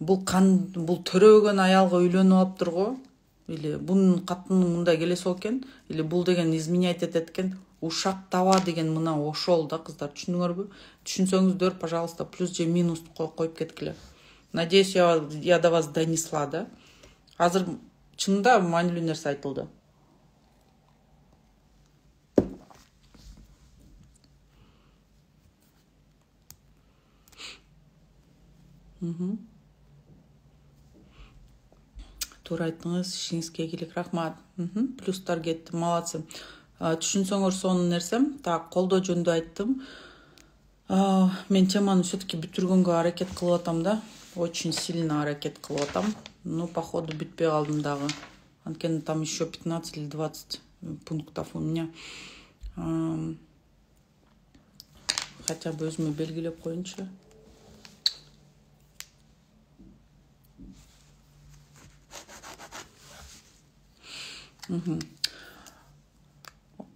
бул кан бул төрөбөгөн аялга үйлөнүп алыптыр го или бұның қатыны мындай келе сол екен или бұл деген изменять етеді екен таба деген мына ошол да қыздар түшүндүңөр ба түшүнсөңүздөр пожалуйста плюс же минус қойып кеткиле надеюсь я, я до вас донесла да азыр чынында маанилүү нәрсе айтылды мхм тура айттыңыз ішіңізге келек рахмат мхм плюстар кетті молодцы түшүнсөңөр сонун нерсем так колдоо жөнүндө айттым мен теманы все таки бүтүргөнгө аракет кылып атам да очень сильно аракет кылып атам ну походу бүтпөй калдым дагы анткени там еще пятнадцать или двадцать пунктов у меня хотя бы өзүмө белгилеп коеюнчу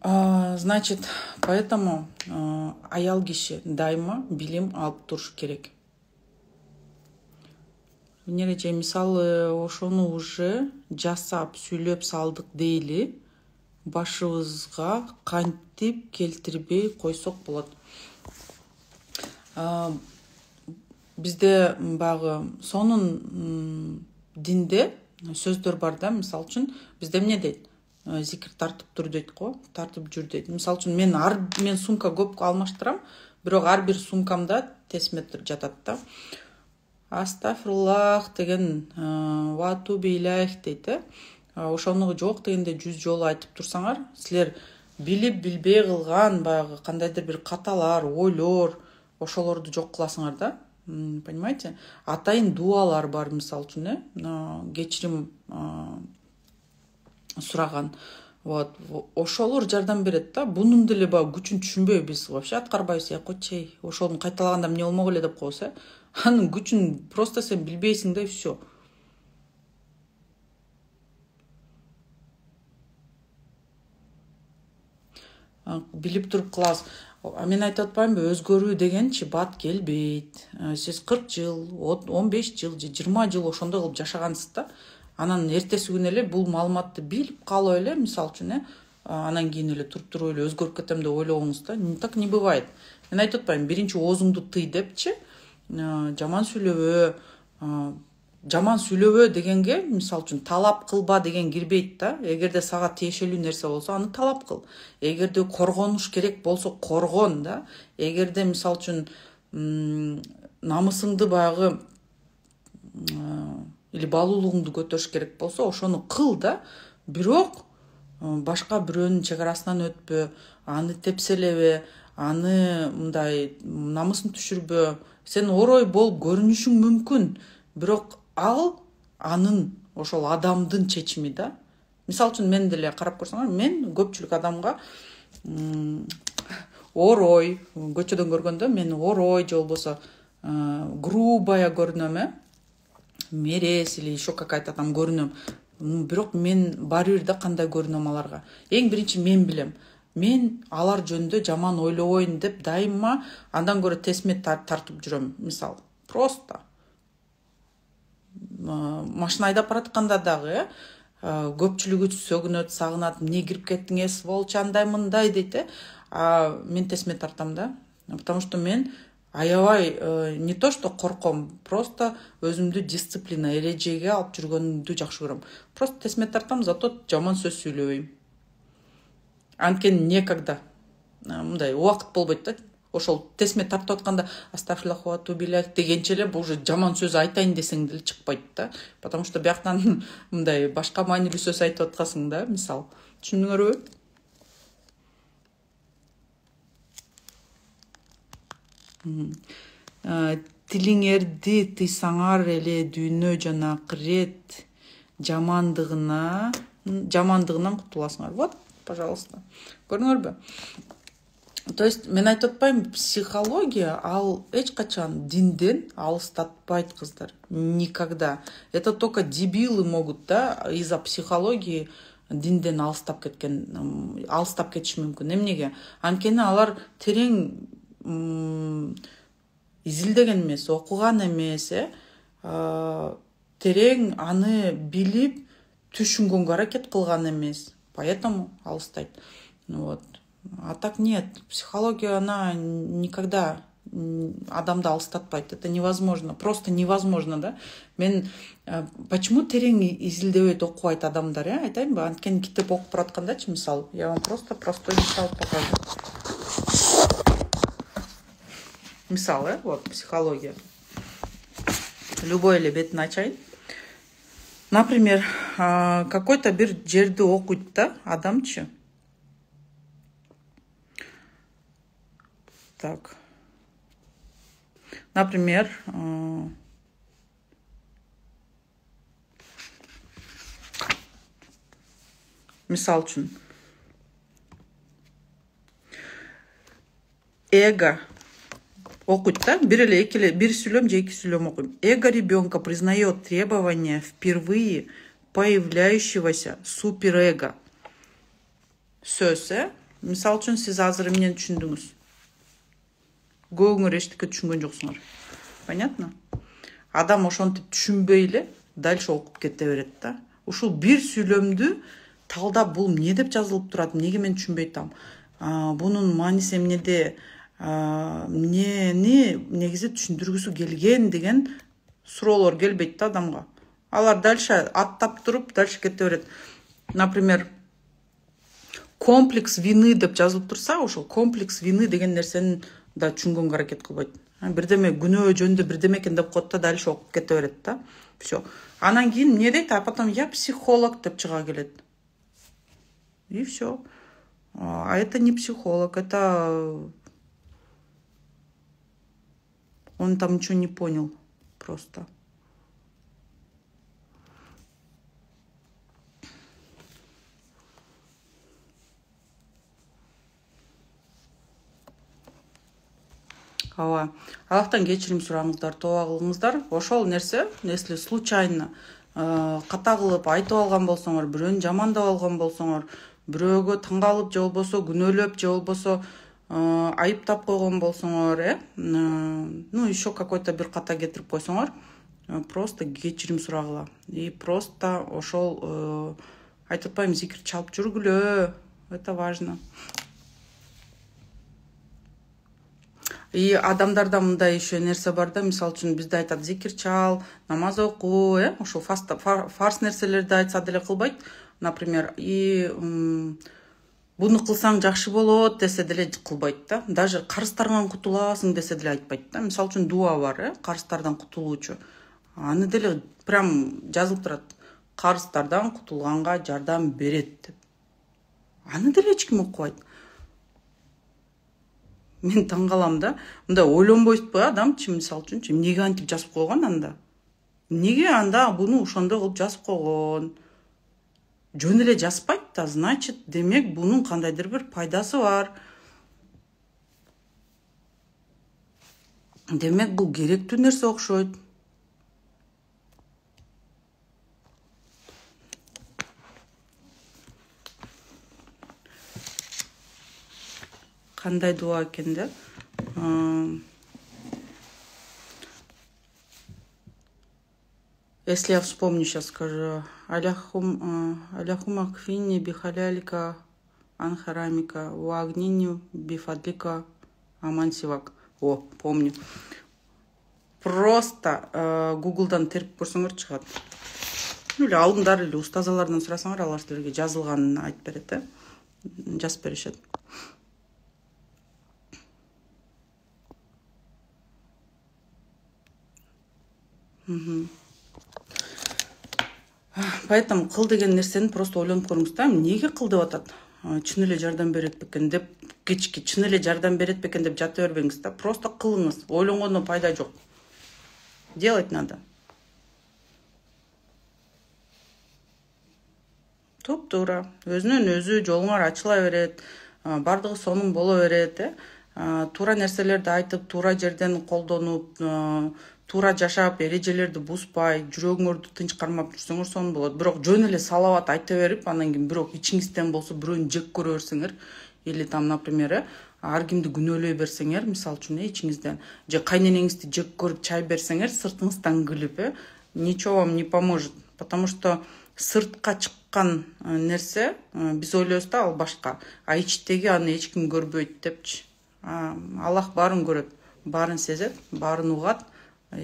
значит поэтому аял киши дайыма билим алып туруш керек венера эже мисалы ошону уже жасап сүйлөп салдык дейли башыбызга кантип келтирбей койсок болот бизде баягы сонун динде сөздөр бар да мисалы үчүн бизде эмне дейт э, зикир тартып тур дейт го тартып жүр дейт мисалы үчүн мен ар мен сумка көп алмаштырам бирок ар бир сумкамда тесметр жатат да астафируллах деген э, ватубиллях дейт э, э ошону жок дегенде жүз жолу айтып турсаңар силер билип билбей кылган баягы кандайдыр бир каталар ойлор ошолорду жок кыласыңар да понимаете атайын дуалар бар мысалы үшін иә сұраған вот ошолор жардам берет да бунун деле баягы күчүн түшүнбөйбүз вообще аткарбайбыз э кочей ошону кайталаганда эмне болмок эле деп коебуз э анын күчүн просто сен билбейсиң да и все билип туруп кылабыз мен айтып атпаймынбы өзгөрүү дегенчи бат келбейт э, сиз кырк жыл он беш жыл же жыйырма жыл ошондой кылып жашагансыз да анан эртеси күнү эле бул маалыматты билип калып эле мисалы үчүн э анан кийин эле туруп туруп эле өзгөрүп кетем деп ойлобоңуз да так не бывает мен айтып атпаймынбы биринчи оозуңду тый депчи э, жаман сүйлөбө э, жаман сүйлөбө дегенге мисалы үчүн талап кылба деген кирбейт да эгерде сага тиешелүү нерсе болсо аны талап кыл эгерде коргонуш керек болсо коргон да эгерде мисалы үчүн намысыңды баягы э, или баалуулугуңду көтөрүш керек болсо ошону кыл да бирок э, башка бирөөнүн чек арасынан өтпө аны тепселебе аны мындай намысын түшүрбө сен орой болуп көрүнүшүң мүмкүн бирок ал анын ошол адамдын чечими да мисалы үчүн мен деле карап көрсөңөр мен көпчүлүк адамга орой көчөдөн көргөндө мен орой же болбосо э, грубая көрүнөм э мерез или еще какая то там көрүнөм бирок мен баары бир да кандай көрүнөм аларга эң биринчи мен билем мен алар жөнүндө жаман ойлобойн деп дайыма андан көрө тесме тартып жүрөм мисалы просто машина айдап баратканда дагы көпчүлүгү сөгүнөт сагынат эмне кирип кеттиңиз болчу андай мындай дейт э а мен тесме тартам да потому что мен аябай э, не то что корком просто өзүмдү дисциплина эрежеге алып жүргөндү жакшы көрөм просто тесме тартам зато жаман сөз сүйлөбөйм анткени некогда мындай убакыт болбойт да ошол тесме тартып атканда астафилахуа тубилях дегенче эле уже жаман сөз айтайын десең деле чыкпайт да потому что бияктан мындай башка маанилүү сөз айтып аткансың да мисалы түшүндүңөрбү тилиңерди тыйсаңар эле дүйнө жана акырет жамандыгына жамандыгынан кутуласыңар вот пожалуйста көрдүңөрбү то есть мен айтып атпаймын психология ал қачан, динден алыстатпайды қыздар никогда это только дебилы могут да из за психологии динден алыстап кеткен алыстап кетиши мүмкін эмнеге анткени алар терең изилдеген эмес окуган эмес э терең аны билип түшүнгөнгө аракет кылган эмес поэтому алыстайт вот А так нет. Психология, она никогда адамды алыстатпайды это невозможно просто невозможно да мен ә, э, почему терең изилдебейт окубайт адамдар э айтайын ба анткени китеп окуп бараткандачы мисалы я вам просто простой мисал покажу мисал э вот психология любой эле бетин ачайын например ә, а, какой то бир жерди окуйт да адамчы Так. Например, Misal э, uchun эго Окуть, да? Берели экеле, берсюлем, джейкисюлем окуем. Эго ребенка признает требования впервые появляющегося суперэго. Сёсе, мисал үшін сіз азыр менен көбүңөр эчтеке түшүнгөн жоксуңар понятно адам ошентип түшүнбөй эле дальше окуп кете берет да ушул бир сүйлөмдү талдап бул эмне деп жазылып турат эмнеге мен түшүнбөй атам бунун мааниси эмнеде эмнени негизи түшүндүргүсү келген деген суроолор келбейт да адамга алар дальше аттап туруп дальше кете берет например комплекс вины деп жазылып турса ошол комплекс вины деген нерсенин да түшүнгөнгө аракет кылбайт бирдеме күнөө жөнүндө бирдеме экен деп коет да дал ошо окуп кете берет да все анан кийин эмне дейт а потом я психолог деп чыга келет и все а это не психолог это он там ничего не понял просто ооба аллахтан кечирим сураңыздар тооба кылыңыздар ошол нерсе если случайно ката э, кылып айтып алган болсоңор бирөөнү жамандап алган болсоңор бирөөгө тыңгалып же болбосо күнөөлөп же болбосо э, айыптап койгон болсоңор э ну еще какой то бир ката кетирип койсоңор э, просто кечирим сурагыла и просто ошол айтып атпаймынбы зикир чалып жүргүлө это важно и адамдарда мындай еще нерсе бар да мисалы үчүн бизде айтат зикир чал намаз оку э ушул фарс нерселерди айтса деле кылбайт например и буну кылсаң жакшы болот десе деле кылбайт да даже карыздардан кутуласың десе деле айтпайт да мисалы үчүн дуа бар э карыздардан кутулуучу аны деле прям жазылып турат карыздардан кутулганга жардам берет деп аны деле эч ким окубайт мен таң қаламын да мындай ойлонбайды адам мисалы үчүнчү эмнеге антип жазып койгон анда эмнеге анда буну ошондой кылып жазып койгон жөн эле жазбайт да значит демек бунун кандайдыр бир пайдасы бар демек бул керектүү нерсе окшойт қандай дуа екен да если я вспомню сейчас скажу аляхум аляхума квинни бихалялика анхарамика вагниню бифадлика амансивак о помню просто гуглдан теріп көрсеңдер шығады или алдыңдар или ұстазалардан сұрасаңдар алар сіздерге жазылғанын айтып береді да жазып беруші поэтому кыл деген нерсени просто ойлонуп көрүңүз да эми эмнеге кыл деп атат чын эле жардам берет бекен деп кечке чын эле жардам берет бекен деп жата бербеңиз да просто кылыңыз ойлонгондон пайда жок делать надо туп туура өзүнөн өзү жолуңар ачыла берет баардыгы сонун боло берет э туура нерселерди айтып туура жерден колдонуп туура жашап эрежелерди бузбай жүрөгүңөрдү тынч кармап жүрсөңөр сонун болот бирок жөн эле салават айта берип анан кийин бирок ичиңизден болсо бирөөнү жек көрө берсеңер или там например э ар кимди күнөөлөй берсеңер мисалы үчүн э ичиңизден же кайненеңизди жек көрүп чай берсеңер сыртыңыздан күлүп э ничего вам не поможет потому что сыртка чыккан э, нерсе э, биз ойлойбуз да ал башка а ичтеги аны эч ким көрбөйт депчи аллах баарын көрөт баарын сезет баарын угат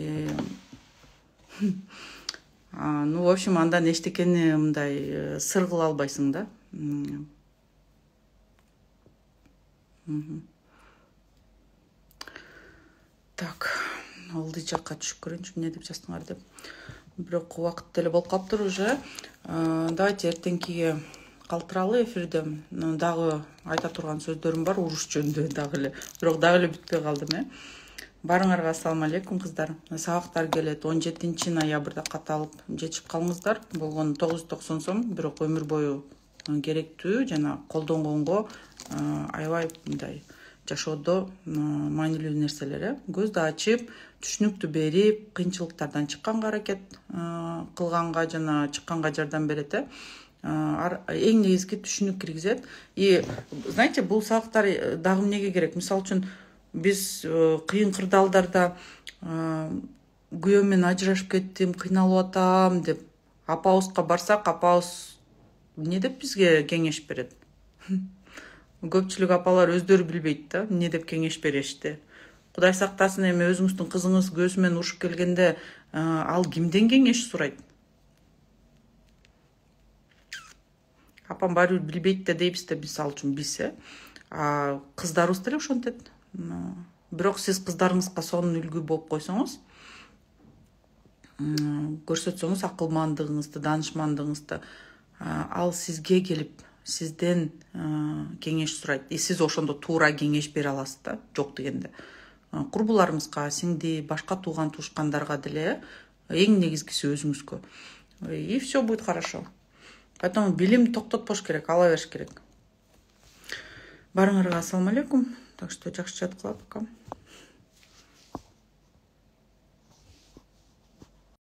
ну в общем андан эчтекени мындай э, сыр кыла албайсың да так ылдый жакка түшүп көрөйүнчү эмне деп жаздыңар деп бирок убакыт деле болуп калыптыр уже э, давайте эртеңкиге калтыралы эфирди дагы айта турган сөздөрүм бар уруш жөнүндө дагы эле бирок дагы эле бүтпөй калдым э баарыңарга ассалам алейкум кыздар сабактар келет он жетинчи ноябрда катталып жетишип калыңыздар болгону тогуз жүз токсон сом бирок өмүр бою керектүү жана колдонгонго э, аябай мындай жашоодо э, маанилүү нерселер э көздү ачып түшүнүктү берип кыйынчылыктардан чыкканга аракет э, кылганга жана чыкканга жардам берет э эң негизги түшүнүк киргизет и знаете бул сабактар дагы эмнеге керек мисалы үчүн біз э, қиын қырдалдарда э, күйеуіммен ажырасып кеттім қиналып атам деп апауызға барсақ апауыз не деп бізге кеңеш береді көпшілік апалар өздері білбейді да не деп кеңеш берешті құдай сақтасын эми өзіңіздің қызыңыз көзімен ұшып келгенде э, ал кімден кеңеш сұрайды апам бәрібір білбейді да дейбіз де біз ал үчүн биз э а бірақ сіз қыздарыңызға соны үлгі болып қойсаңыз көрсетсеңіз ақылмандығыңызды данышмандығыңызды ал сізге келіп сізден кеңеш сұрайды и сіз ошондо туура кеңеш бере аласыз да жок дегенде құрбыларымызға сиңди башка туған туышкандарга деле эң негизгиси өзүңүзгө и все будет хорошо поэтому билим токтотпош керек ала бериш керек баарыңарга ассалам алейкум Так что жақсы жатқыла пока.